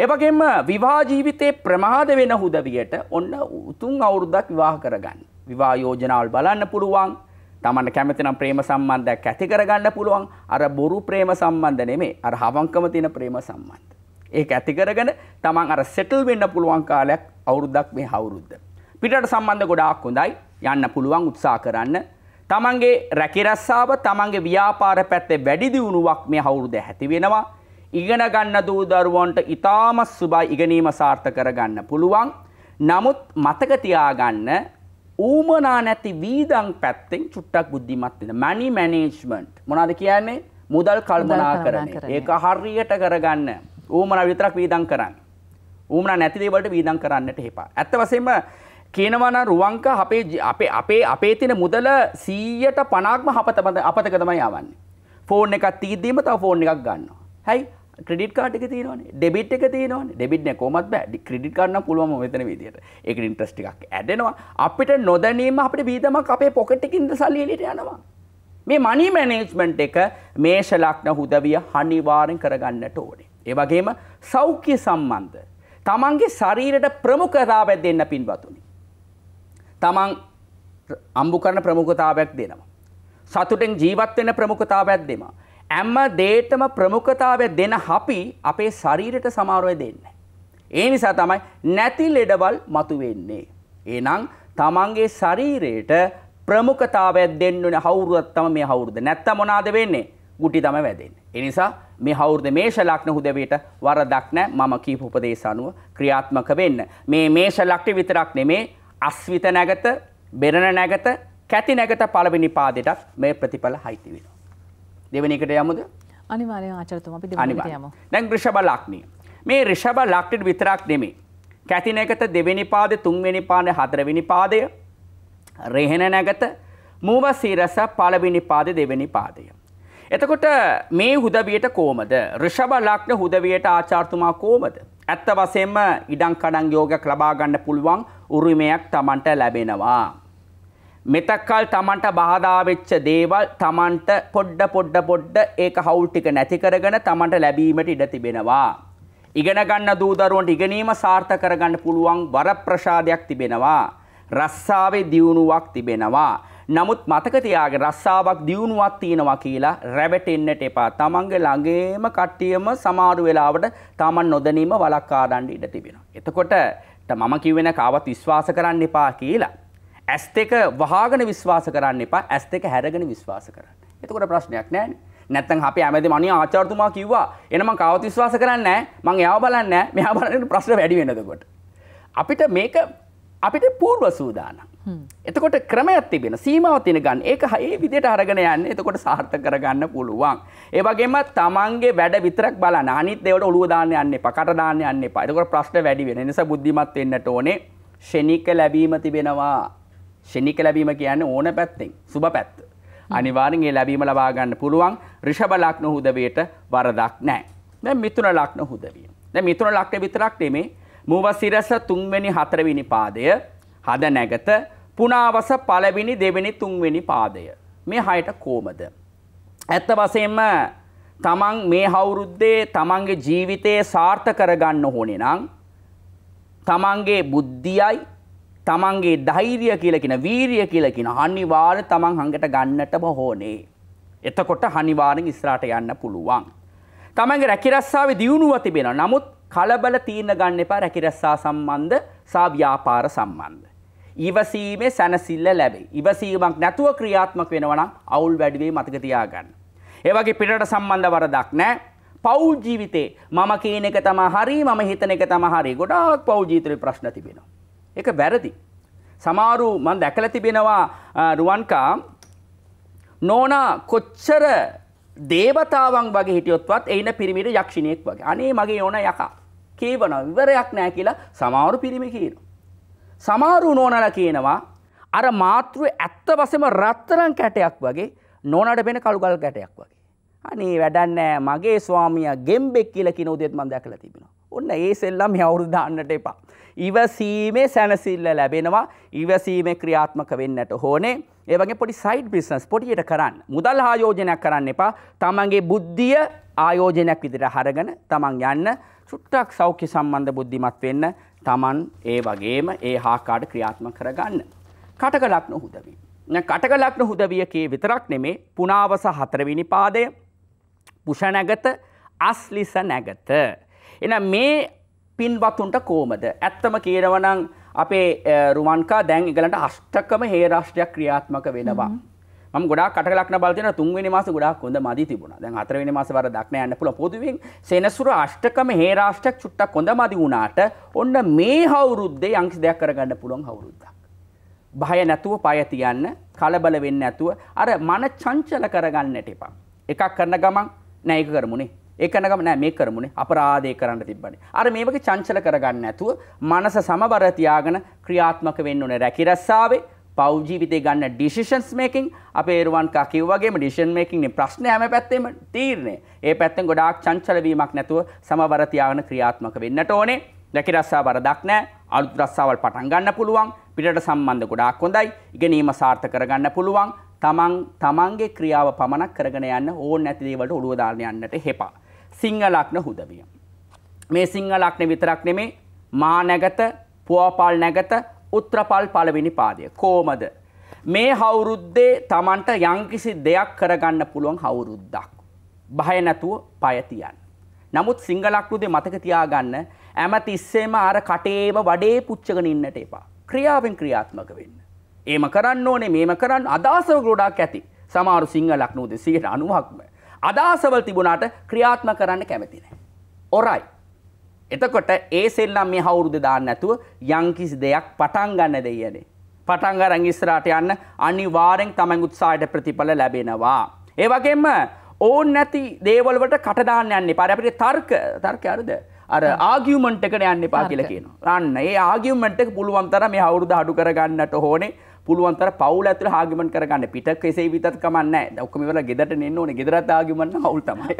එවගේම විවාහ ජීවිතේ ප්‍රමාද වෙන හුදවියට ඔන්න උතුම් අවුරුද්දක් විවාහ කරගන්න. විවාහ යෝජනාවල් බලන්න පුළුවන්. තමන්න කැමතිනම් ප්‍රේම සම්බන්ධයක් ඇති කරගන්න පුළුවන්. අර බොරු ප්‍රේම සම්බන්ධ නෙමෙයි. අර හවංකම තියෙන ප්‍රේම සම්බන්ධ. ඒක ඇති කරගෙන තමන් අර සෙටල් වෙන්න පුළුවන් කාලයක් අවුරුද්දක් මේ හවුරුද්ද. පිටට සම්බන්ධ ගොඩාක් හොඳයි. යන්න පුළුවන් උත්සාහ කරන්න. තමන්ගේ රැකිරස්සාාව තමන්ගේ ව්‍යාපාර පැත්තේ වැඩිදිවුණුවක් මේ හවුරුද ඇති වෙනවා. ඉගෙන ගන්න දූ දරුවන්ට ඉතාමත් සුබයි ඉගෙනීම සාර්ථ කරගන්න පුළුවන්. නමුත් මතක තියාගන්න ඌමනා නැති වීදං පැත්තෙන් චුට්ටක් බුද්ධිමත් වෙන. මැනි මැනේජ්මන්ට් මොනවද කියන්නේ? මුදල් කල්පනා කරන. ඒක හරියට කරගන්න. ඌමනා විතරක් වීදං කරන්න. ඌමනා නැති දේවල්ට වීදං කරන්නට එපා. ඇත්ත වශයෙන්ම කියනවන රුවංක අපේ අපේ අපේ අපේ තින මුදල සීයට පනාක්ම හපතබඳ අපතක තමයි යවන්න ෆෝන් එකක් තිීදීම තව ෆෝන් එකක් ගන්න හැයි ක්‍රඩිට කාටික තියනවන ඩෙබිට් එක තියනවන ඩෙබිට් කොමත් බෑ ක්‍රඩිට කරන්න පුළුවම වෙතන විදිට එක ඉන්ට්‍රස්ටි එකක් ඇඩෙනවා අපිට නොදැනීම අපට බීදමක් අපේ පොකට්ටිකින්ද සල්ලියට යනවා මේ මනි මැනේජ්මන්ට් එක මේෂ ලක්න හුදවිය හනිවාරෙන් කරගන්නට ඕනේ ඒ වගේම සෞඛ්‍ය සම්බන්ධ තමන්ගේ ශරීරයට ප්‍රමුඛතාවයක් දෙන්න පින්වතුනි තමන් අම්බු කරන ප්‍රමුඛතාවයක් දෙනවා. සතුටෙන් ජීවත් වෙන ප්‍රමුඛතාවයක් දෙනවා. හැම දෙයකම ප්‍රමුඛතාවය දෙන අපි අපේ ශරීරයට සමාරෝය දෙන්නේ. ඒ නිසා තමයි නැති ලෙඩවල් මතුවෙන්නේ. එහෙනම් තමන්ගේ ශරීරයට ප්‍රමුඛතාවයක් දෙන්න ඕනේ හවුරුවක් තමයි මේ හවුරුද. නැත්තම් මොනවාද වෙන්නේ? ගුටි තමයි වැදෙන්නේ. ඒ නිසා මේ හවුරුද මේෂ ලග්න හුදෙවියට වරදක් නැහැ. මම කීප උපදේශ අනුව ක්‍රියාත්මක වෙන්න. මේ මේෂ ලග්න විතරක් නෙමේ අස්විත නැගත බෙරණ නැගත කැති නැගත පළවෙනි පාදයටත් මේ ප්‍රතිඵල හයිති වෙනවා. දෙවෙනි එකට යමුද? අනිවාර්යයෙන් ආචාර්යතුමා අපි දෙවෙනි එකට යමු. දැන් ඍෂභ ලග්නිය. මේ ඍෂභ ලග්නෙට විතරක් නෙමෙයි. කැති නැගත දෙවෙනි පාදේ තුන්වෙනි පාදේ හතරවෙනි පාදය රෙහෙන නැගත මූව සිරස පළවෙනි පාදේ දෙවෙනි පාදය. එතකොට මේ හුදවියට කොහමද? ඍෂභ ලග්න හුදවියට ආචාර්යතුමා කොහමද? ඇත්ත වශයෙන්ම ඉඩම් කඩම් යෝගයක් ලබා ගන්න පුළුවන් උරුමයක් තමන්ට ලැබෙනවා. මෙතක්කල් තමන්ට බාධාවෙච්ච දේවල් තමන්ට පොඩ්ඩ පොඩ්ඩ පොඩ්ඩ ඒක හවුල් ටික නැති කරගෙන තමන්ට ලැබීමට ඉඩ තිබෙනවා. ඉගෙන ගන්න දූදරුවන්ට ඉගෙනීම සාර්ථක කරගන්න පුළුවන් වරප්‍රසාදයක් තිබෙනවා. රස්සාවේ දියුණුවක් තිබෙනවා. නමුත් මතක තියාගෙන රස්සාවක් දියුණුවක් තියෙනවා කියලා රැවටෙන්නට එපා. තමන්ගේ ළඟේම කට්ටියම සමාරු වෙලාවට තමන් නොදැනීම වළක්වා ගන්න ඉඩ තිබෙනවා. එතකොට මම කිවෙන කාවත් විශ්වාස කරන්න එපා කියලා. ඇස් දෙක වහාගෙන විශ්වාස කරන්න එපා ඇස් දෙක හැරගෙන විශ්වාස කරන්න. එතකොට ප්‍රශ්නයක් නෑනේ. නැත්තම් අපි ඇමති මනිය ආචාර්යතුමා කිව්වා එනම කාවත් විශ්වාස කරන්නේ මං එයාව බලන්නේ මෙයා බලන්නේ ප්‍රශ්න වැඩි වෙනකොට අපිට මේක අපිට පූර්ව සූදානම් එතකොට ක්‍රමයක් තිබෙන සීමාව තියෙන ගන්න ඒක හයේ විදිහට අරගෙන යන්න එතකොට සාර්ථක කරගන්න පුළුවන්. ඒ වගේම තමන්ගේ වැඩ විතරක් බලන්න අනිත් දේවල් ඔළුව දාන්න යන්න එපා. කට දාන්න යන්න එපා. එතකොට ප්‍රශ්න වැඩි වෙන නිසා බුද්ධිමත් වෙන්නට ඕනේ. ෂෙනික ලැබීම තිබෙනවා. ෂෙනික ලැබීම කියන්නේ ඕන පැත්තෙන් සුබ පැත්ත. අනිවාර්යෙන් ඒ ලැබීම ලබා ගන්න පුළුවන්. ඍෂභ ලග්න හුදවියට වරදක් නැහැ. දැන් මිථුන ලග්න හුදවිය. දැන් මිථුන ලග්න විතරක් නෙමේ. මූව සිරස තුන්වෙනි හතරවෙනි පාදය හද නැගත පුනාවස පළවෙනි දෙවෙනි තුන්වෙනි පාදය. මේ හයට කෝමද. ඇත්ත වසයෙන්ම තමන් මේ හවුරුද්දේ තමන්ගේ ජීවිතයේ සාර්ථ කරගන්න ඕනේ නම් තමන්ගේ බුද්ධියයි තමන්ගේ ධෛර්ය කියලකින වීරිය කියලකින අනිවාර්ය තමන් හඟට ගන්නට බොහෝනේ. එතකොට හනිවාරෙන් ඉස්රාට යන්න පුළුවන්. තමන්ගේ රැකිරස්සාාව දියුණුව තිබෙන නමුත් කලබල තීරණ ගන්න එපා රැකිරස්සා සම්බන්ධ සාව්‍යාපාර සම්බන්ධ. ඊවසීමේ සැනසිල්ල ලැබේ. ඉවසීමක් නැතුව ක්‍රියාත්මක වෙනවනම් අවුල් වැඩිවේ මතක තියාගන්න. ඒ වගේ පිටට සම්බන්ධ වරදක් නැහැ. පෞල් ජීවිතේ මම කියන එක තමයි හරි මම හිතන එක තමයි හරි. ගොඩාක් පෞල් ජීවිතේ ප්‍රශ්න තිබෙනවා. ඒක වැරදි. සමහරු මම දැකලා තිබෙනවා රුවන්කා නෝනා කොච්චර දේවතාවන් වගේ හිටියොත්වත් එයින පිරිමිට යක්ෂණියෙක් වගේ. අනේ මගේ ඕන යකා. කීවනවා විවරයක් නැහැ කියලා සමහරු පිරිමි කියනවා. සමාරු නෝනල කියනවා අර මාතෘ ඇත්ත වසම රත්තරං කැටයක් වගේ නෝනට පෙන කළුගල් කැටයක් වගේ. අනේ වැඩන්නෑ මගේ ස්වාමිය ගෙම්බෙක් කියල කින උදෙත්මන් දැකල තිබෙන. ඔන්න ඒ සෙල්ලම් යවුරුදාන්නට එපා. ඉවසීමේ සැනසිල්ල ලැබෙනවා ඉවසීමේ ක්‍රියාත්මක වෙන්නට ඕනේ ඒවගේ පොඩි සයිඩ් බිස්නස් පොටියට කරන්න මුදල් ආයෝජනයක් කරන්න එපා තමන්ගේ බුද්ධිය ආයෝජනයක් විදිට හරගෙන තමන් යන්න සුට්ටක් සෞඛ්‍ය සම්බන්ධ බුද්ධිමත් වෙන්න තමන් ඒ වගේම ඒ හාකාඩ ක්‍රියාත්ම කරගන්න. කටකලක් නොහුදවී. කටකලක් නොහුදවියකේ විතරක් නෙමේ පුනාවස හතරවිනි පාදය පුෂනැගත අස්ලිස නැගත. එන මේ පින්වතුන්ට කෝමද. ඇත්තම කියනවනං අපේ රුමන්කා දැන් ඉගලට අෂ්ටකම හේරාෂ්ටයක් ක්‍රියාත්මක වෙනවා. ම ගොඩා කටලක් බලතින තුන්වෙනි මාස ගොඩක් කොඳ මදි තිබුණ දැන් අතරවෙනි මාස වර දක්න යන්න පුළ පොදුවෙන් සෙනසුර අෂ්ටකම හේරාෂ්ටක් චුට්ටක් කොඳ මදි වුණාට ඔන්න මේ හවුරුද්දේ යංකිසි දෙයක් කරගන්න පුළුවන් හවුරුද්දක්. භය නැතුව පය තියන්න කලබල වෙන්න ඇතුව අර මන චංචල කරගන්නට එපා. එකක් කරන ගමන් නෑක කරමුණේ ඒකනගම නෑ මේ කරමුණේ අපරාධය කරන්න තිබ්බනේ. අර මේ වගේ චංචල කරගන්න ඇතුව මනස සමබර තියාගෙන ක්‍රියාත්මක වෙන්න ඕනේ රැකි රැස්සාවේ පෞජීවිතය ගන්න ඩිසිෂන්ස් මේකින් අපේ ඒරුවන්කා කිව්වගේම ඩිෂන් මේකින්නේ ප්‍රශ්න හැම පැත්තෙම තීරණය ඒ පැත්තෙන් ගොඩාක් චංචලවීමක් නැතුව සමවරතියාගෙන ක්‍රියාත්මක වෙන්නට ඕනේ රැකි රස්සා වරදක් නෑ අලුත් රස්සාවල් පටන් ගන්න පුළුවන් පිටට සම්බන්ධ ගොඩාක් හොඳයි ඉගෙනීම සාර්ථක කරගන්න පුළුවන් තමන් තමන්ගේ ක්‍රියාව පමණක් කරගෙන යන්න ඕන නැති දේවලට ඔළුව දාන්න යන්නට හේපා සිංහලක්න හුදවිය මේ සිංහලක්න විතරක් නෙමේ මා නැගත පුවපාල් නැගත උත්‍රපල් පළවෙනි පාදය. කෝමද. මේ හවුරුද්දේ තමන්ට යංකිසි දෙයක් කරගන්න පුළුවන් හවුරුද්දක්. බහය නැතුව පයතියන්. නමුත් සිංහලක්ෘදේ මතක තියාගන්න ඇමතිස්සේම අර කටේම වඩේ පුච්චගෙන ඉන්නට එපා. ක්‍රියාවෙන් ක්‍රියාත්මක වෙන්න. ඒම කරන්න ඕනේ මේම කරන්න අදහසව ගොඩාක් ඇති සමාරු සිංහලක් නූද සියට අනුවක්ම. අදහසවල් තිබුණාට ක්‍රියාත්ම කරන්න කැමතිනෑ. ඔරයි. එතකොට ඒ සෙල්ලම් මේ හවුරුදු දාන්න නැතුව යම්කිසි දෙයක් පටන් ගන්න දෙයනේ. පටන් ගන්න ඉස්සරහට යන්න අනිවාර්යෙන් තමයි උත්සාහයට ප්‍රතිඵල ලැබෙනවා. ඒ වගේම ඕන් නැති දේවල් වලට කට දාන්න යන්න එපා. අපිට තර්ක තර්කය හරිද? අර ආගියුමන්ට් එකට යන්න එපා කියලා කියනවා. අන්න ඒ ආගියුමන්ට් එක පුළුවන් තරම් මේ අවුරුදු අඩු කරගන්නට ඕනේ. පුළුවන්තර පවුල ඇතුළ ආගිමන් කරගන්න පිට කෙසේ විතත් කමන්න ඔක්කම වල ගෙදට නෙන්න ඕන ගෙදරත් ආගිමන්න හවුල්තමයි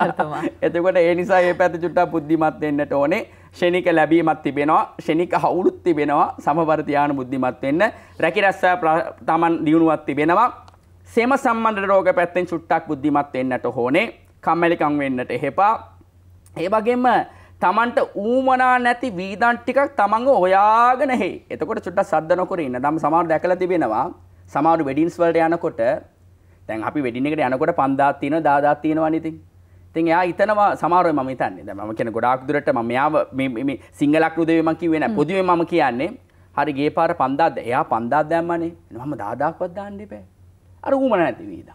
එතකොට ඒ නිසා ඒ පැති චුට්ටා පුද්ධිමත් වෙන්නට ඕනේ ෂණික ලැබීමත් තිබෙනවා ෂණික හවුලුත් තිබෙනවා සමවර්තියාන බුද්ධිමත් වෙන්න රැකිරස්ස තමන් දියුණුවත් තිබෙනවා සෙම සම්බන්ධ රෝග පැත්තෙන් චුට්ටක් බුද්ධිමත් වෙන්නට ඕනේ කම්මැලිකම් වෙන්නට එහෙපා ඒ වගේම තමන්ට ඌමනා නැති වීදන් ටිකක් තමන්ව ඔයාගෙන හේ. එතකොට චුට්ටක් සද්ද නොකර ඉන්න. දම් සමහර දැකලා තිබෙනවා. සමහර වෙඩින්ස් වලට යනකොට දැන් අපි වෙඩින් එකට යනකොට 5000ක් තියෙනවා 10000ක් තියෙනවා නේද? ඉතින් එයා හිතනවා සමහරව මම හිතන්නේ. දැන් මම කියන ගොඩාක් දුරට මම මෙයාව මේ මේ සිංගල් අක්‍රු දෙවේ මම කිව්වේ නැහැ. පොදුවේ මම කියන්නේ හරි ගේ පාර 5000 එයා 5000 දැම්මනේ. මම 10000ක්වත් දාන්න එපා. අර ඌමනා නැති වීදන්.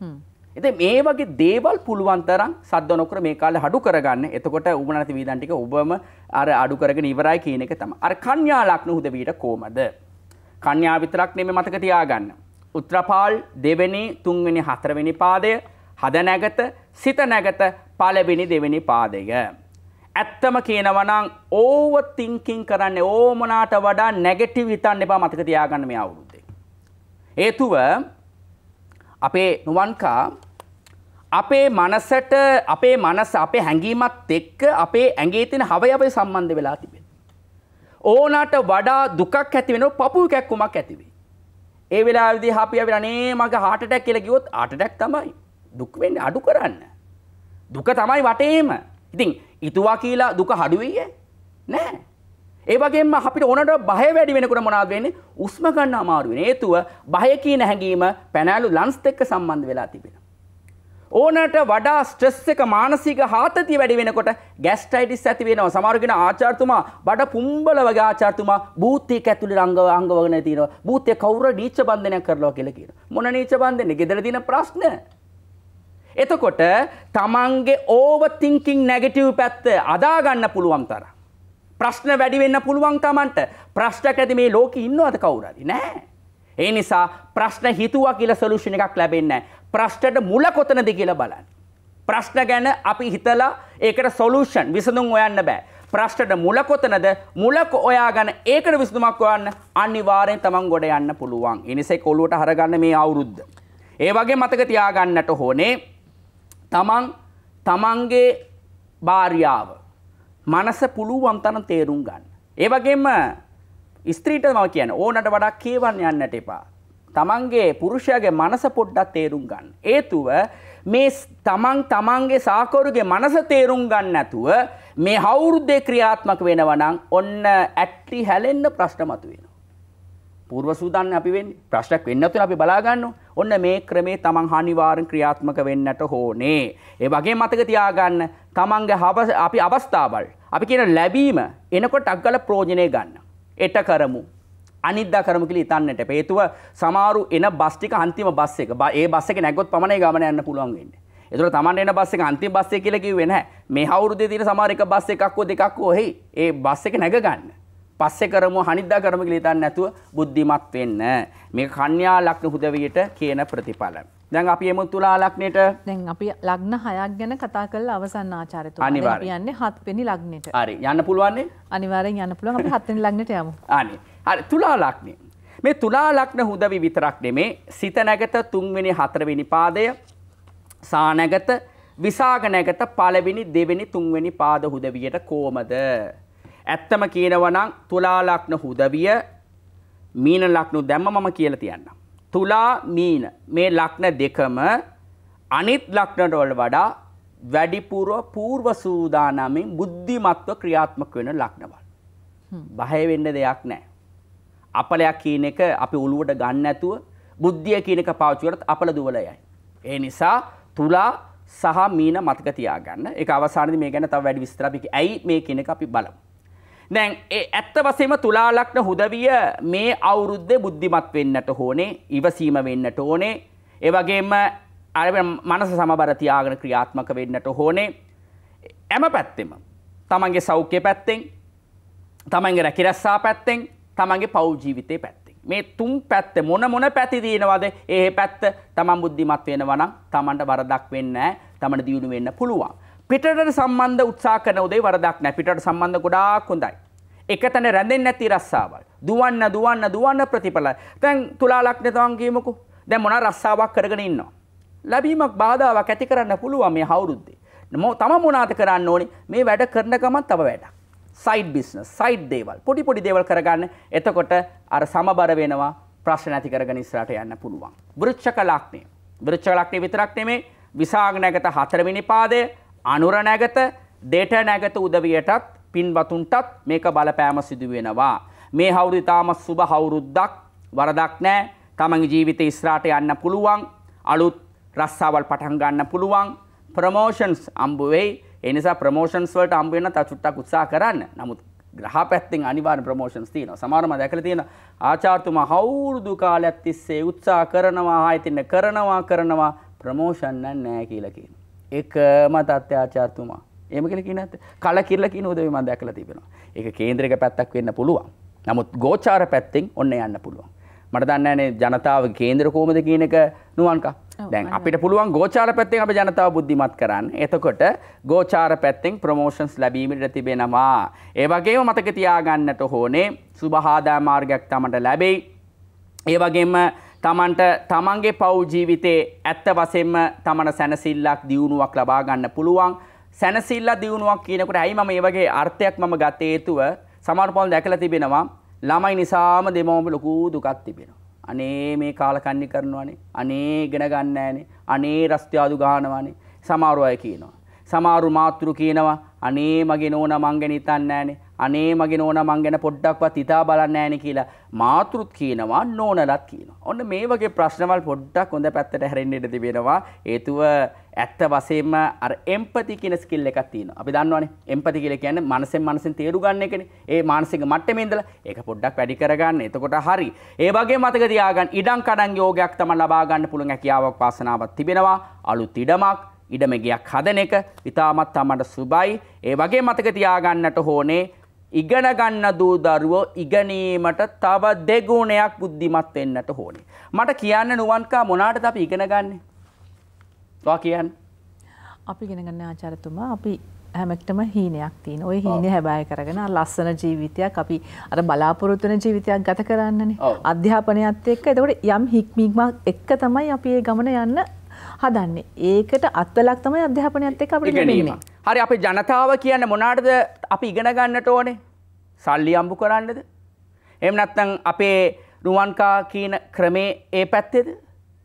හ්ම්. එති මේ වගේ දේවල් පුළුවන්තරම් සද්ද නොකර මේ කාල හඩු කරගන්න එතකොට උමනති වීදන්ටික ඔබම අර අඩුකරග නිවරයි කියන එක තම අර කන්‍යා ලක්න හුදවීට කෝමද. කන්‍යා විතරක් නෙම මතක තියාගන්න. උත්‍රපාල් දෙවැනි තුන්වෙනි හතරවෙනි පාදය හද නැගත සිත නැගත පලවෙනි දෙවෙනි පාදය. ඇත්තම කියනවනං ඕව තිංකින් කරන්න ඕමනාට වඩා නැගෙටි විතන්න එපා මතක තියාගන්න මේ අවුරුද්දේ. ඒතුව අපේ නුවන්කා අපේ මනසට අපේ මනස අපේ හැඟීමත් එක්ක අපේ ඇගේ තින හවයවය සම්බන්ධ වෙලා තිබෙන. ඕනට වඩා දුකක් ඇතිවෙන පපු කැක්කුමක් ඇතිවේ. ඒ වෙලා විදි හපිය වෙනනේ මගේ හටටැක් කියල ගිවොත් අටටැක් තමයි දුක්වෙන්න අඩු කරන්න. දුක තමයි වටේම ඉතින් ඉතුවා කියලා දුක හඩුවීය නෑ. ඒවගේම අපිට ඕනට බය වැඩි වෙනකට මොනාදවෙන්නේ උස්ම ගන්න අමාරුවෙන ඒතුව බය කියන හැඟීම පැනෑලු ලන්ස් එක්ක සම්බන්ධ වෙලා තිබෙන. ඕනට වඩා ස්ට්‍රෙස් එක මානසික හාතතිය වැඩි වෙනකොට ගැස්ටයිටිස් ඇති වෙනවා. සමහරගෙන ආචාර්යතුමා බඩ පුම්බල වගේ ආචාර්යතුමා භූතයක ඇතුළේ රංගව අංගවගෙන තියෙනවා. භූතය කවුරු නීච බන්ධනයක් කරලා කියලා කියනවා. මොන නීච බන්ධනේ? gedara දින ප්‍රශ්න. එතකොට තමන්ගේ ඕවර් තින්කින් නෙගටිව් පැත්ත අදා ගන්න පුළුවන් තරම් ප්‍රශ්න වැඩි වෙන්න පුළුවන් තමන්ට. ප්‍රශ්නයක් ඇති මේ ලෝකේ ඉන්නවද කවුරුද? නෑ. ඒ නිසා ප්‍රශ්න හිතුවා කියලා සොලියුෂන් එකක් ලැබෙන්නේ නැහැ. ප්‍රශ්නට මුල කොතනද කියලා බලන්න. ප්‍රශ්න ගැන අපි හිතලා ඒකට සොලූෂන් විසඳුම් හොයන්න බෑ. ප්‍රශ්නට මුල කොතනද මුලක හොයාගෙන ඒකට විසඳුමක් හොයන්න අනිවාර්යෙන් Taman ගොඩ යන්න පුළුවන්. ඒ නිසා කොළුවට හරගන්න මේ අවුරුද්ද. ඒ වගේ මතක තියාගන්නට ඕනේ Taman Tamanගේ භාර්යාව මනස පුළුවන් තරම් තේරුම් ගන්න. ඒ වගේම ස්ත්‍රීට මම කියන්නේ ඕනට වඩා කේවන් යන්නට එපා. තමන්ගේ පුරුෂයාගේ මනස පොඩ්ඩක් තේරුම් ගන්න. ඒතුව මේ තමන් තමන්ගේ සාකරුගේ මනස තේරුම් ගන්න නැතුව මේ හවුරුද්දේ ක්‍රියාත්මක වෙනවනම් ඔන්න ඇට්ටි හැලෙන්න ප්‍රශ්න මතුවෙනවා. පූර්ව සූදානම් අපි වෙන්නේ. ප්‍රශ්නයක් වෙන්න තුන අපි බලා ගන්නවා. ඔන්න මේ ක්‍රමේ තමන් හානිවාරෙන් ක්‍රියාත්මක වෙන්නට ඕනේ. ඒ වගේ මතක තියාගන්න තමන්ගේ අපි අවස්ථාවල් අපි කියන ලැබීම එනකොට අග්ගල ප්‍රයෝජනේ ගන්න. එට කරමු. අනිද්දා කරමු කියලා හිතන්නට එපා. හේතුව සමහරු එන බස් ටික අන්තිම බස් එක. ඒ බස් එක නැග්ගොත් පමණයි ගමන යන්න පුළුවන් වෙන්නේ. ඒතර තමන්ට එන බස් එක අන්තිම බස් එක කියලා කිව්වේ නැහැ. මේ අවුරුද්දේ තියෙන සමහර එක බස් එකක් හෝ දෙකක් හෝ එහි ඒ බස් එක නැග ගන්න. පස්සේ කරමු අනිද්දා කරමු කියලා හිතන්නේ නැතුව බුද්ධිමත් වෙන්න. මේ කන්‍යා ලග්න හුදවියට කියන ප්‍රතිඵල. දැන් අපි එමු තුලා ලග්නෙට. දැන් අපි ලග්න හයක් ගැන කතා කරලා අවසන් ආචාර්යතුමා. අපි යන්නේ හත්වෙනි ලග්නෙට. හරි. යන්න පුළුවන්නේ? අනිවාර්යෙන් යන්න පුළුවන්. අපි හත්වෙනි ලග්නෙට යමු. අනේ. තුලා ලක්නේ. මේ තුලා ලක්න හුදවි විතරක් නෙමේ සිත නැගත තුන්වෙනි හතරවෙනි පාදය සානැගත විසාග නැගත පළවෙනි දෙවෙනි තුන්වෙනි පාද හුදවියට කෝමද. ඇත්තම කියනවනම් තුලා ලක්න හුදවිය මීන ලක්නු දැම්ම මම කියල තියන්න. තුලා මීන මේ ලක්න දෙකම අනිත් ලක්නටවල් වඩා වැඩිපුරුව පූර්ව සූදානමින් බුද්ධිමත්ව ක්‍රියාත්මක වෙන ලක්නවල්. බහය වෙන්න දෙයක් නෑ. අපලයක් කියන එක අපි ඔළුවට ගන්න නැතුව බුද්ධිය කියන එක පාවිච්චි කරත් අපල දුවලයයි. ඒ නිසා තුලා සහ මීන මතක තියාගන්න. ඒක අවසානයේදී මේ ගැන තව වැඩි විස්තර අපි ඇයි මේ කියන එක අපි බලමු. දැන් ඒ ඇත්ත වශයෙන්ම තුලා ලග්න හුදවිය මේ අවුරුද්දේ බුද්ධිමත් වෙන්නට ඕනේ, ඉවසීම වෙන්නට ඕනේ. ඒ වගේම අර මනස සමබර තියාගෙන ක්‍රියාත්මක වෙන්නට ඕනේ. හැම පැත්තෙම තමන්ගේ සෞඛ්‍ය පැත්තෙන්, තමන්ගේ රැකිරස්සා පැත්තෙන් තමන්ගේ පෞද්ජීවිතය පැත්තේ. මේ තුම් පැත්ත මොන මොන පැති තියෙනවද ඒ පැත්ත තමන් බුද්ධිමත් වෙනවනම් තමන්ට වරදක් වෙන්න තමට දියුණු වෙන්න පුළුවන්. පිටට සම්බන්ධ උත්සා කරන උදේ වරදක් නෑ පිටට සම්බන්ධ ගොඩාක් හොඳයි. එක තැන රැඳෙන්නේ නැති රස්සාවල්. දුවන්න දුවන්න දුවන්න ප්‍රතිඵල. දැන් තුලා ලග්නතවන් කියමුකෝ. දැන් මොන රස්සාවක් කරගෙන ඉන්නවා. ලැබීමක් බාධාවක් ඇති කරන්න පුළුවන් මේ අවුරුද්දේ. නමෝ තම මොනාද කරන්න ඕනේ මේ වැඩ කරන ගමන් තව වැඩක්. සයිඩ් බිස්නස් සයිඩ් දේවල් පොඩි පොඩි දේවල් කරගන්න එතකොට අර සමබර වෙනවා ප්‍රශ්න නැති කරගෙන ඉස්සරහට යන්න පුළුවන්. වෘච්චක ලග්නය. වෘච්චක ලග්නය විතරක් නෙමේ විසාග නැගත හතරවෙනි පාදය අනුර නැගත දෙට නැගත උදවියටත් පින්වතුන්ටත් මේක බලපෑම සිදු වෙනවා. මේ හවුරුදු ඉතාමත් සුබ හවුරුද්දක් වරදක් නැහැ. තමන්ගේ ජීවිතේ ඉස්සරහට යන්න පුළුවන්. අලුත් රස්සාවල් පටන් ගන්න පුළුවන්. ප්‍රමෝෂන්ස් අම්බු වෙයි. එනිසා ප්‍රමෝෂන්ස් වලට හම්බ වෙන තව චුට්ටක් උත්සාහ කරන්න. නමුත් ග්‍රහ පැත්තෙන් අනිවාර්ය ප්‍රමෝෂන්ස් තියෙනවා. සමහරවම දැකලා තියෙන ආචාර්යතුමා හවුරුදු කාලයක් තිස්සේ උත්සාහ කරනවා, ආයතින කරනවා කරනවා ප්‍රමෝෂන් නැහැ කියලා කියනවා. එකම තත්ත්වය ආචාර්යතුමා. එහෙම කියලා කියන නැත්ද? කලකිරලා කියන උදේ මම දැකලා තිබෙනවා. ඒක කේන්ද්‍රයක පැත්තක් වෙන්න පුළුවන්. නමුත් ගෝචාර පැත්තෙන් ඔන්න යන්න පුළුවන්. මට දන්නන්නේ ජනතාව කේන්දර කෝමද කියනක නුවන්කා දැන් අපිට පුළුවන් ගෝචාර පැත්තෙන් අප ජනතාව බුද්ධිමත් කරන්න. එතකොට ගෝචාර පැත්තෙන් ප්‍රමෝෂන්ස් ලැබීමට තිබෙනවා. ඒ වගේම මතක තියාගන්නට ඕනේ සුභහාදා මාර්ගයක් තමට ලැබෙයි. ඒ වගේම තමන්ට තමන්ගේ පව් ජීවිතේ ඇත්ත වශයෙන්ම තමන සැනසෙල්ලක් දියුණුවක් ලබා ගන්න පුළුවන්. සැනසෙල්ල දියුණුවක් කියනකොට ඇයි මම මේ වගේ අර්ථයක් මම ගත යුතුව සමහර පොල් දැකලා තිබෙනවා. ළමයි නිසාම දෙමවම ලොකු දුකක් තිබෙනවා. අනේ මේ කාලකන්ණි කරනවානේ. අනේ ඉගෙන ගන්න නැහනේ. අනේ රස්තියාදු ගහනවානේ. සමහර අය කියනවා. සමාරු මාතෘ කියනවා අනේ මගේ නෝන මංගෙන ඉතන්නෑනේ අනේ මගේ නෝන මංගෙන පොඩ්ඩක්වත් ඉතා බලන්න ෑන කියලා මාතෘත් කියනවා නෝනලත් කියන. ඔන්න මේ වගේ ප්‍රශ්නවල් පොඩ්ඩක් හොඳ පැත්තට හැරෙන්න්නට තිබෙනවා ඒතුව ඇත්ත වසේම එම්පති කියන ස්කිල් එකක් තියෙනවා. අපි දන්නවනේ එම්පති කියලා කියන්නේ මනසෙන් මනසෙන් තේරු ගන්න එකනේ. ඒ මානසික මට්ටමේ ඉඳලා ඒක පොඩ්ඩක් වැඩි කරගන්න. එතකොට හරි. ඒ වගේ මතක තියාගන්න ඉඩම් කඩම් යෝගයක් තමයි ලබා ගන්න පුළුවන් හැකියාවක් වාසනාවක් තිබෙනවා. අලුත් ඉඩමක් ඉඩමගයක් හදන එක ඉතාමත් තමට සුබයි ඒ වගේ මතක තියාගන්නට හෝනේ ඉගෙනගන්න දූ දරුවෝ ඉගනීමට තව දෙගුණයක් බුද්ධිමත් වෙන්නට හෝනේ. මට කියන්න නුවන්කා මොනාට අපි ඉගෙනගන්නේ. වා කියන්න. අපි ගෙනගන්න ආචාරතුමා අපි හැමක්ටම හීනයක් තියෙන ඔය හීන හැබෑය කරගෙන ලස්සන ජීවිතයක් අපි අර බලාපොරොත්තුන ජීවිතයක් ගත කරන්නනේ අධ්‍යාපනයත් එක්ක එතකොට යම් හික්මීමක් එක්ක තමයි අපි ඒ ගමන යන්න හදන්නේ. ඒකට අත්වලක් තමයි අධ්‍යාපනයත් එක්ක අපිට ලැබෙන්නේ. හරි අපි ජනතාව කියන්නේ මොනාටද අපි ඉගෙන ගන්නට ඕනේ? සල්ලි අම්බු කරන්නද? එහෙම නැත්නම් අපේ රුවන්කා කියන ක්‍රමේ ඒ පැත්තේද?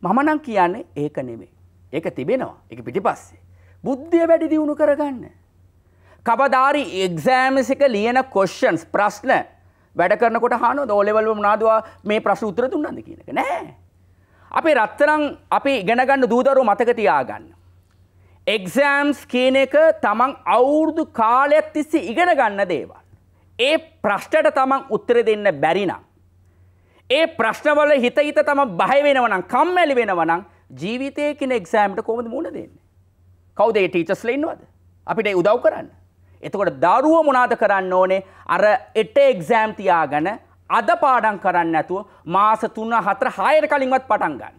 මම නම් කියන්නේ ඒක නෙමෙයි. ඒක තිබෙනවා. ඒක පිටිපස්සේ. බුද්ධිය වැඩි දියුණු කරගන්න. කවදාරි එක්සෑම්ස් එක ලියන ක්වෙස්චන්ස් ප්‍රශ්න වැඩ කරනකොට අහනවා ඕ ලෙවල් වල මොනවද මේ ප්‍රශ්න උත්තර දුන්නද කියන එක නෑ. අපි රත්තරං අපි ඉගෙනගන්න දූදරු මතක තියාගන්න. එක්සෑම්ස් කියන එක තමන් අවුරුදු කාලයක් තිස්සේ ඉගෙන ගන්න දේවල්. ඒ ප්‍රශ්ටට තමන් උත්තර දෙන්න බැරිනම්. ඒ ප්‍රශ්නවල හිත හිත තම බය වෙනවනම් කම්මැලි වෙනවනම් ජීවිතය කෙන එක්සෑම්ට කොමද මුණ දෙන්න. කවදේ ටීචස්ල ඉන්නවද. අපිට උදව් කරන්න. එතකොට දරුව මොනාද කරන්න ඕනේ අර එට එක්සෑම් තියාගන අද පාඩම් කරන්න ඇතුව මාස තුන්න හතර හායර කලින්වත් පටන් ගන්න.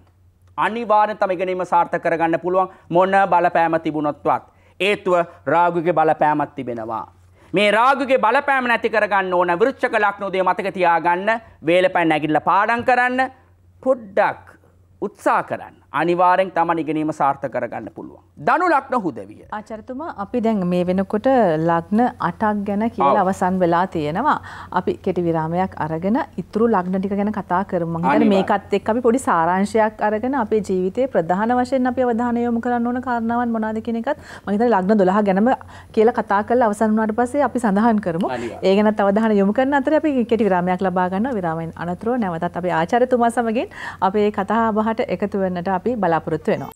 අනිවාරෙන් තම ඉගෙනීම සාර්ථක කරගන්න පුළුවන් මොන බලපෑම තිබුණොත්වත්. ඒතුව රාගුගේ බලපෑමත් තිබෙනවා. මේ රාගුගේ බලපෑම නැති කරගන්න ඕන විරුච්චක ලක්නෝදේ මතක තියාගන්න වේලපැන් නැගිටලා පාඩම් කරන්න පොඩ්ඩක් උත්සාහ කරන්න. අනිවාරෙන් තමන් ඉගෙනීම සාර්ථ කරගන්න පුළුවන්. දනු ලක්න හුදවිය. ආචරතුමා අපි දැන් මේ වෙනකොට ලග්න අටක් ගැන කියලා අවසන් වෙලා තියෙනවා. අපි කෙටි විරාමයක් අරගෙන ඉතුරු ලග්න ටික ගැන කතා කරමු. මම මේකත් එක්ක අපි පොඩි සාරාංශයක් අරගෙන අපේ ජීවිතයේ ප්‍රධාන වශයෙන් අපි අවධානය යොමු කරන්න ඕන කාරණාවන් මොනවාද කියන එකත් මම හිතන්නේ ලග්න 12 ගැනම කියලා කතා කරලා අවසන් වුණාට පස්සේ අපි සඳහන් කරමු. ඒ ගැනත් අවධානය යොමු කරන අතරේ අපි කෙටි විරාමයක් ලබා ගන්නවා. විරාමයෙන් අනතුරුව නැවතත් අපි ආචාර්යතුමා සමගින් අපේ කතා බහට එකතු වෙන්නට අපි අපි බලාපොරොත්තු වෙනවා.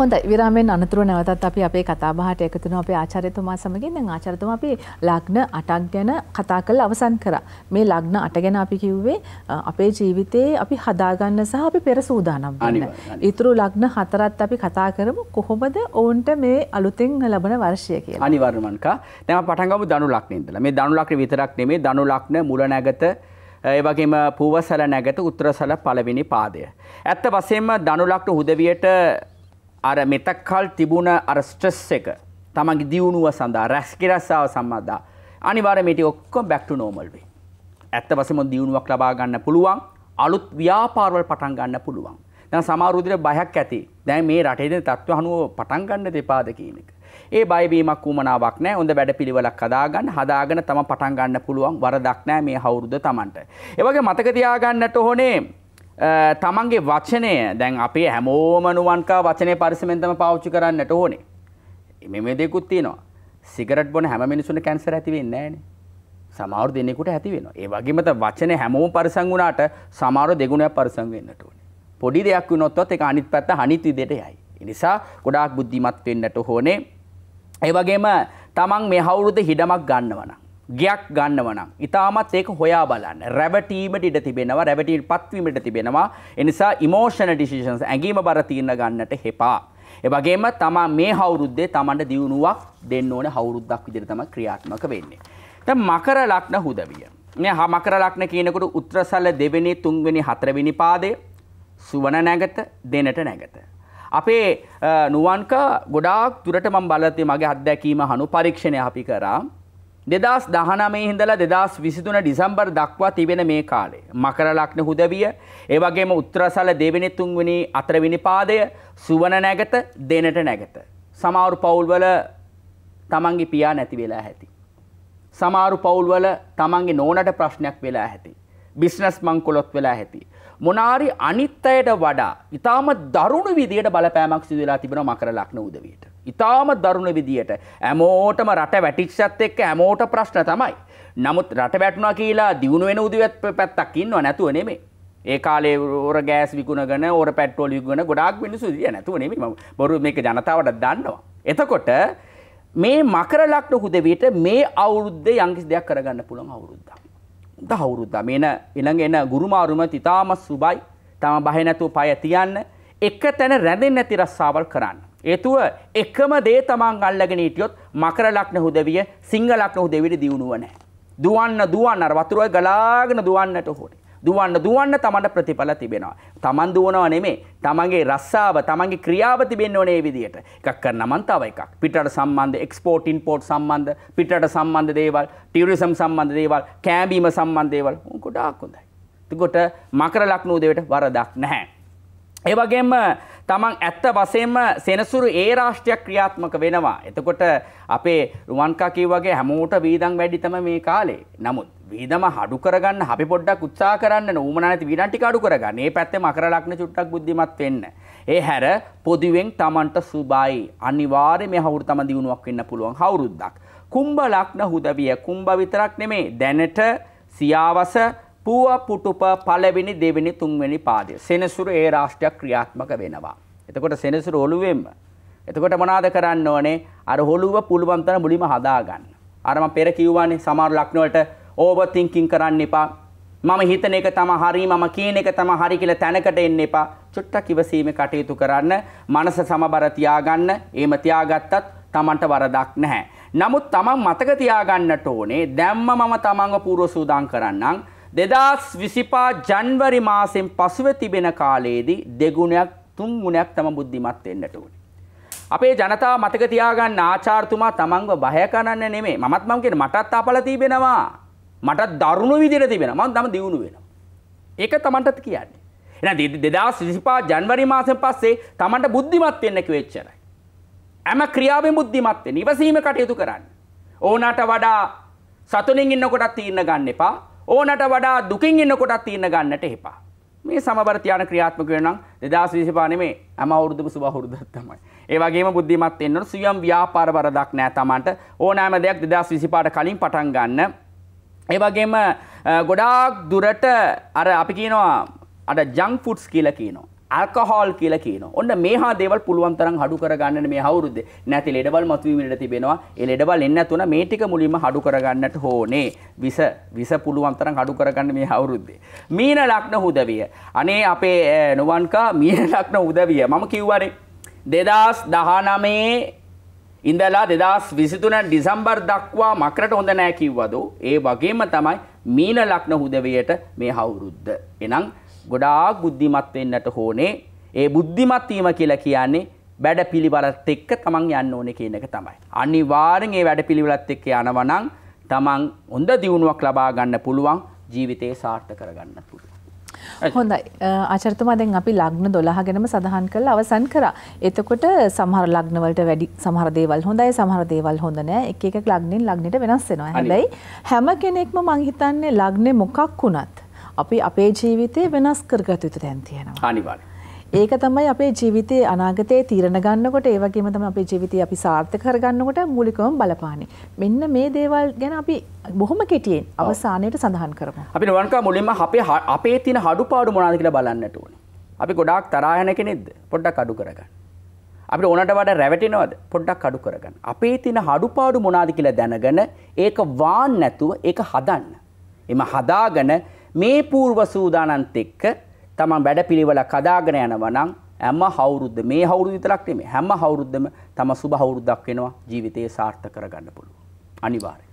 හොඳයි විරාමෙන් අනතුරුව නැවතත් අපි අපේ කතාබහට එකතු වෙනවා අපේ ආචාර්යතුමා සමගින් දැන් ආචාර්යතුමා අපි ලග්න 8ක් ගැන කතා කරලා අවසන් කරා. මේ ලග්න 8 ගැන අපි කිව්වේ අපේ ජීවිතේ අපි හදාගන්න සහ අපි පෙර සූදානම් වෙන්න. ඊතුරු ලග්න 4ත් අපි කතා කරමු කොහොමද ඔවුන්ට මේ අලුතෙන් ලැබෙන වර්ෂය කියලා. අනිවාර්යයෙන්ම කා. දැන් අපි පටන් ගමු ධනු ලග්නේ ඉඳලා. මේ ධනු ලග්නේ විතරක් නෙමෙයි ධනු ලග්න මුල නැගත ඒවගේම පූවසල නැගත උත්තරසල පළවෙනි පාදය. ඇත්ත වශයෙන්ම ධනු ලග්න හුදවියට අර මෙතක්කල් තිබුණ අර ස්ට්‍රෙස් එක තමන්ගේ දියුණුව සඳහා රැස්කිරස්සාව සම්බන්ධා අනිවාර්ය මේටි ඔක්කොම බැක් ටු නෝමල් වෙයි. ඇත්ත වශයෙන්ම දියුණුවක් ලබා ගන්න පුළුවන් අලුත් ව්‍යාපාරවල පටන් ගන්න පුළුවන්. දැන් සමහර උදිර බයක් ඇති. දැන් මේ රටේ දෙන තත්ත්ව අනුව පටන් ගන්න දෙපාද කියන එක. ඒ බයවීමක් වුමනාවක් නෑ හොඳ වැඩ පිළිවෙලක් හදාගන්න හදාගෙන තම පටන් ගන්න පුළුවන් වරදක් නෑ මේ හවුරුද තමන්ට. ඒවගේ මතක තියාගන්නට ඕනේ තමන්ගේ වචනය දැන් අපේ හැමෝමනුවන්කා වචනය පරිසමෙන්තම පාච්චි කරන්නට ඕනේ. මෙම දෙකුත් තියෙනවා සිගරට් බොන හැම මිනිසුන කැන්සර ඇතිවෙන්නේ නෑනේ සමාරු දෙනෙකුට ඇති වෙනවා. ඒ වගේම වචනේ හැමෝම පරිසම් වුණාට සමහරව දෙගුණයක් පරිසම් වෙන්නට ඕනේ. පොඩි දෙයක් වුණොත්වත් ඒක අනිත් පැත්ත අනිත් විදිහට යයි. ඒ නිසා ගොඩාක් බුද්ධිමත් වෙන්නට ඕනේ. ඒ වගේම තමන් මේ අවුරුද්ද හිඩමක් ගන්නවා නම් ගයක් ගන්නවනම් ඉතාමත් ඒක හොයා බලන්න රැවටීමට ඉඩ තිබෙනවා රැවටීමට පත්වීමට තිබෙනවා එනිසා ඉමෝෂන ඩිසිෂන්ස් ඇඟීම බර තීරණ ගන්නට හෙපා ඒ වගේම තමා මේ හවුරුද්දේ තමන්ට දියුණුවක් දෙන්න ඕන හවුරුද්දක් විදිහට තමයි ක්‍රියාත්මක වෙන්නේ දැන් මකර ලග්න හුදවිය මේ හා මකර ලග්න කියනකොට උත්තරසල දෙවෙනි තුන්වෙනි හතරවෙනි පාදයේ සුවන නැගත දෙනට නැගත අපේ නුවන්ක ගොඩාක් දුරට මම බලලා තියෙ මගේ අත්දැකීම හනු පරීක්ෂණය අපි කරා දෙදස් දහනමේ හිඳලා දෙදස් විසිතුන ඩිසම්බර් දක්වා තිබෙන මේ කාලේ. මකර ලක්න හුදවිය ඒවගේම උත්‍රසල දෙවෙනි තුන්වෙනි අතරවිනි පාදය සුවන නැගත දෙනට නැගත. සමාරු පවුල්වල තමන්ගේ පියා නැති වෙලා ඇති. සමාරු පවුල්වල තමන්ගේ නෝනට ප්‍රශ්නයක් වෙලා ඇති. බිස්නස් මංකොලොත් වෙලා ඇති. මොනාරි අනිත් අයට වඩා ඉතාම දරුණු විදියට බලපෑමක් සිදු වෙලා තිබෙනවා මකර ලග්න උදවියට. ඉතාම දරුණු විදියට හැමෝටම රට වැටිච්චත් එක්ක හැමෝට ප්‍රශ්න තමයි. නමුත් රට වැටුණා කියලා දිනු වෙන උදවියත් පැත්තක් ඉන්නව නැතුව නෙමෙයි. ඒ කාලේ ඕර ගෑස් විකුණගෙන ඕර පෙට්‍රෝල් විකුණන ගොඩාක් මිනිස්සු ඉන්නේ නැතුව නෙමෙයි. මම බොරු මේක ජනතාවට දන්නවා. එතකොට මේ මකර ලග්න උදවියට මේ අවුරුද්දේ යම්කිසි දෙයක් කරගන්න පුළුවන් අවුරුද්දක්. දහවුරුද්ද මේන එළඟ එන ගුරුමාරුම තිතාම සුබයි තම බහෙනැතුව පය තියන්න එක තැන රැඳෙන් නැති රස්සාවල් කරන්න. ඒතුව එකම දේ තමන් අල්ලගෙන හිටියොත් මකර ලක්න හුදවිය සිංහ ලක්න හුදෙවිට දියුණුව නැහැ. දුවන්න දුවන්න අර වතුරයි ගලාගෙන දුවන්නට හොනේ. දුවන්න දුවන්න තමන්ට ප්‍රතිඵල තිබෙනවා. තමන් දුවනව නෙමේ. තමන්ගේ රස්සාව, තමන්ගේ ක්‍රියාව තිබෙන්න ඕනේ මේ විදියට. එකක් කරන මන් තව එකක්. පිටරට සම්බන්ධ එක්ස්පෝට් ඉන්පෝට් සම්බන්ධ, පිටරට සම්බන්ධ දේවල්, ටියුරිසම් සම්බන්ධ දේවල්, කෑඹීම සම්බන්ධ දේවල් ගොඩාක් හොඳයි. එතකොට මකර ලක්ෂණ උදේට වරදක් නැහැ. ඒවගේම තමන් ඇත්ත වසේම සෙනසුරු ඒ රාෂ්ට්‍රයක් ක්‍රියාත්මක වෙනවා. එතකොට අපේ රුවන්කාකී වගේ හැමෝට වීදං වැඩි තම මේ කාලේ. නමුත් වීදම හඩු කරගන්න අපි පොඩ්ඩක් උත්සාහ කරන්න නූමනා නැති වීදන් ටික අඩු කරගන්න. මේ පැත්තේ මකර ලග්න චුට්ටක් බුද්ධිමත් වෙන්න. ඒ හැර පොදුවෙන් තමන්ට සුබයි. අනිවාර්යයෙන් මේ හවුරු තම දිනුවක් වෙන්න පුළුවන් හවුරුද්දක්. කුම්භ ලග්න හුදවිය කුම්භ විතරක් නෙමේ. දැනට සියාවස පූව පුටුප පළවෙනි දෙවෙනි තුන්වෙනි පාදය. සෙනසුර ඒ රාෂ්ට්‍රයක් ක්‍රියාත්මක වෙනවා. එතකොට සෙනසුර ඔළුවෙන්ම. එතකොට මොනාද කරන්න ඕනේ? අර හොළුව පුළුවන් තරම් මුලින්ම හදාගන්න. අර මම පෙර කිව්වානේ සමහර ලක්ෂණවලට ඕවර් තින්කින් කරන්න එපා. මම හිතන එක තමයි හරි මම කියන එක තමයි හරි කියලා තැනකට එන්න එපා. චුට්ටක් ඉවසීමේ කටයුතු කරන්න, මනස සමබර තියාගන්න. එහෙම තියාගත්තත් Tamanට වරදක් නැහැ. නමුත් Taman මතක තියාගන්නට ඕනේ දැම්ම මම Tamanව පූර්ව සූදානම් කරන්නම්. දෙදස් විසිපා ජන්වරි මාසෙන් පසුව තිබෙන කාලයේදී දෙගුණයක් තුන් ගුණයක් තම බුද්ධිමත් වෙන්නට ඕනේ. අපේ ජනතාව මතක තියාගන්න ආචාර්තුමා තමන්ව බය කරන්න නෙමෙයි. මමත් මම කියන මටත් අපල තිබෙනවා. මටත් දරුණු විදිහට තිබෙනවා. මම තම දියුණු වෙනවා. ඒක තමන්ටත් කියන්නේ. එහෙනම් 2025 ජනවරි මාසෙන් පස්සේ තමන්ට බුද්ධිමත් වෙන්න කිව්වෙච්චරයි. හැම ක්‍රියාවෙම බුද්ධිමත් වෙන්න. ඉවසීම කටයුතු කරන්න. ඕනට වඩා සතුටින් ඉන්නකොටත් තීරණ ගන්න එපා. ඕනට වඩා දුකින් ඉන්න කොටත් තියන්න ගන්නට එපා. මේ සමබරතියන ක්‍රියාත්මක වෙනම් දෙදස් විසිපානේ ඇමවුරුදු සුබහුරුදත්තමයි. ඒවගේ බුද්ධිමත් එන්නට සියම් ව්‍යාපාර වරදක් නෑ තමන්ට ඕනෑම දෙයක් දෙදස් විසිපාට කලින් පටන් ගන්න. ඒවගේම ගොඩාක් දුරට අර අපි කියනවා අට ජං ෆුට්ස් කියල කියනවා. ඇල්කහෝල් කියල කියන ඔන්න මේහා දෙවල් පුළුවන්තරම් හඩු කරගන්න මේ හවුරුද්ද නැති ලෙඩවල් මතුවීමට තිබෙනවා එලෙඩවල් එන්න තුන මේ ටික මුලින්ම හඩු කරගන්නට හෝනේ විස විස පුළුවන්තරම් හඩු කරගන්න මේ හවුරුද්දේ මීන ලක්න හුදවිය අනේ අපේ නොවන්කා මීන ලක්න උදවිය මම කිව්වනේ දෙදස් දහනමේ ඉඳලා දෙදස් විසිතුන ඩිසම්බර් දක්වා මකරට හොඳ නෑ කිව්වද ඒ වගේම තමයි මීන ලක්න හුදවයට මේ හවුරුද්ද එනම් ගොඩාක් බුද්ධිමත් වෙන්නට ඕනේ. ඒ බුද්ධිමත් වීම කියලා කියන්නේ වැඩ පිළිවෙලත් එක්ක තමන් යන්න ඕනේ කියන එක තමයි. අනිවාර්යෙන් ඒ වැඩ පිළිවෙලත් එක්ක යනවා නම් තමන් හොඳ දියුණුවක් ලබා ගන්න පුළුවන් ජීවිතේ සාර්ථක කරගන්න පුළුවන්. හොඳයි ආචර්තමා දැන් අපි ලග්න 12 ගැනම සඳහන් කරලා අවසන් කරා. එතකොට සමහර ලග්න වලට වැඩි සමහර දේවල් හොඳයි සමහර දේවල් හොඳ නැහැ. එක එක ලග්නෙන් ලග්නෙට වෙනස් වෙනවා. හැබැයි හැම කෙනෙක්ම මං හිතන්නේ ලග්නේ මොකක් වුණත් අපි අපේ ජීවිතය වෙනස් කරගත යුතු තැන් තියෙනවා. අනිවාර්යයෙන්. ඒක තමයි අපේ ජීවිතයේ අනාගතයේ තීරණ ගන්නකොට ඒ වගේම තමයි අපේ ජීවිතය අපි සාර්ථක කරගන්නකොට මූලිකවම බලපාන්නේ. මෙන්න මේ දේවල් ගැන අපි බොහොම කෙටියෙන් අවසානයේට සඳහන් කරමු. අපි නවන්කා මුලින්ම අපේ අපේ තියෙන හඩුපාඩු මොනවාද කියලා බලන්නට ඕනේ. අපි ගොඩාක් තරහ යන කෙනෙක්ද? පොඩ්ඩක් අඩු කරගන්න. අපිට ඕනට වඩා රැවටෙනවද? පොඩ්ඩක් අඩු කරගන්න. අපේ තියෙන හඩුපාඩු මොනවාද කියලා දැනගෙන ඒක වාන්න නැතුව ඒක හදන්න. එම හදාගෙන මේ පූර්ව සූදානන්ත එක්ක තමන් වැඩපිළිවෙල කදාගෙන යනවා නම් හැම හවුරුද්ද මේ හවුරුදු විතරක් නෙමෙයි හැම හවුරුද්දම තම සුබ හවුරුද්දක් වෙනවා ජීවිතේ සාර්ථක කරගන්න පුළුවන් අනිවාර්යයෙන්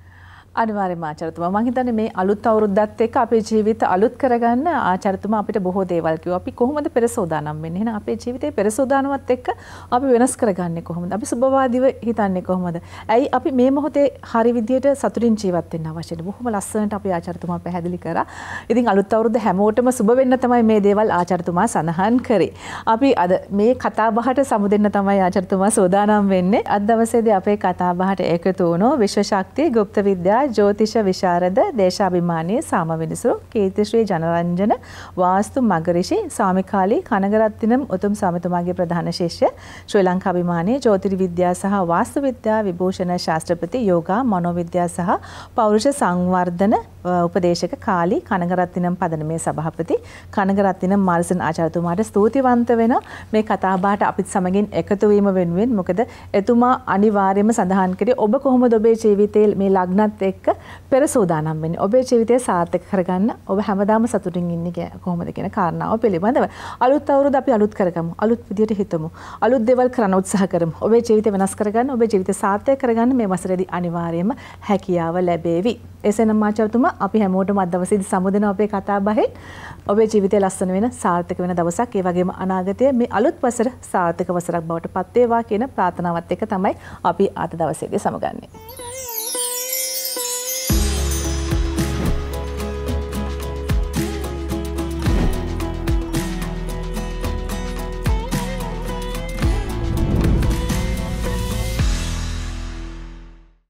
අනිවාර්යයෙන්ම ආචාර්යතුමා මම හිතන්නේ මේ අලුත් අවුරුද්දත් එක්ක අපේ ජීවිත අලුත් කරගන්න ආචාර්යතුමා අපිට බොහෝ දේවල් කිව්වා. අපි කොහොමද පෙර සෝදානම් වෙන්නේ? එහෙනම් අපේ ජීවිතේ පෙර සෝදානමත් එක්ක අපි වෙනස් කරගන්නේ කොහොමද? අපි සුබවාදීව හිතන්නේ කොහොමද? ඇයි අපි මේ මොහොතේ හරි විදියට සතුටින් ජීවත් වෙන්න අවශ්‍යද? බොහොම ලස්සනට අපේ ආචාර්යතුමා පැහැදිලි කරා. ඉතින් අලුත් අවුරුද්ද හැමෝටම සුබ වෙන්න තමයි මේ දේවල් ආචාර්යතුමා සඳහන් කරේ. අපි අද මේ කතා බහට සමු දෙන්න තමයි ආචාර්යතුමා සෝදානම් වෙන්නේ. අද දවසේදී අපේ කතා බහට එකතු වුණෝ විශ්ව ශක්තිය ගුප්ත විද්‍යා ජෝතිෂ විශාරද දේශාභිමානයේ සාමවිනිසු කීර්තිශ්‍රී ජනරංජන වාස්තු මගරිෂි සාමිකාලී කනගරත්තිනම් උතුම් සමතුමාගේ ප්‍රධාන ශිෂ්‍ය ශ්‍රී ලංකාභිමානයේ ජෝතිර්විද්‍යා සහ වාස්තු විද්‍යා විභූෂණ ශාස්ත්‍රපති යෝගා මනෝවිද්‍යා සහ පෞරුෂ සංවර්ධන උපදේශක කාලී කනගරත්තිනම් පදනමේ සභාපති කනගරත්තිනම් මාර්සන් ආචාර්යතුමාට ස්තුතිවන්ත වෙන මේ කතාබහට අපිත් සමගින් එකතු වීම වෙනුවෙන් මොකද එතුමා අනිවාර්යයෙන්ම සඳහන් කරේ ඔබ කොහොමද ඔබේ ජීවිතේ මේ ලග්නත් එක්ක එක්ක පෙර සූදානම් වෙන්නේ. ඔබේ ජීවිතය සාර්ථක කරගන්න ඔබ හැමදාම සතුටින් ඉන්නේ කොහොමද කියන කාරණාව පිළිබඳව. අලුත් අවුරුද්ද අපි අලුත් කරගමු. අලුත් විදියට හිතමු. අලුත් දේවල් කරන්න උත්සාහ කරමු. ඔබේ ජීවිතය වෙනස් කරගන්න, ඔබේ ජීවිතය සාර්ථක කරගන්න මේ වසරේදී අනිවාර්යයෙන්ම හැකියාව ලැබේවි. එසේනම් මාචාර්යතුමා අපි හැමෝටම අද දවසේදී සමුදෙන අපේ කතා බහෙන් ඔබේ ජීවිතය ලස්සන වෙන, සාර්ථක වෙන දවසක්, ඒ වගේම අනාගතයේ මේ අලුත් වසර සාර්ථක වසරක් බවට පත් වේවා කියන ප්‍රාර්ථනාවත් එක්ක තමයි අපි අද දවසේදී සමගන්නේ.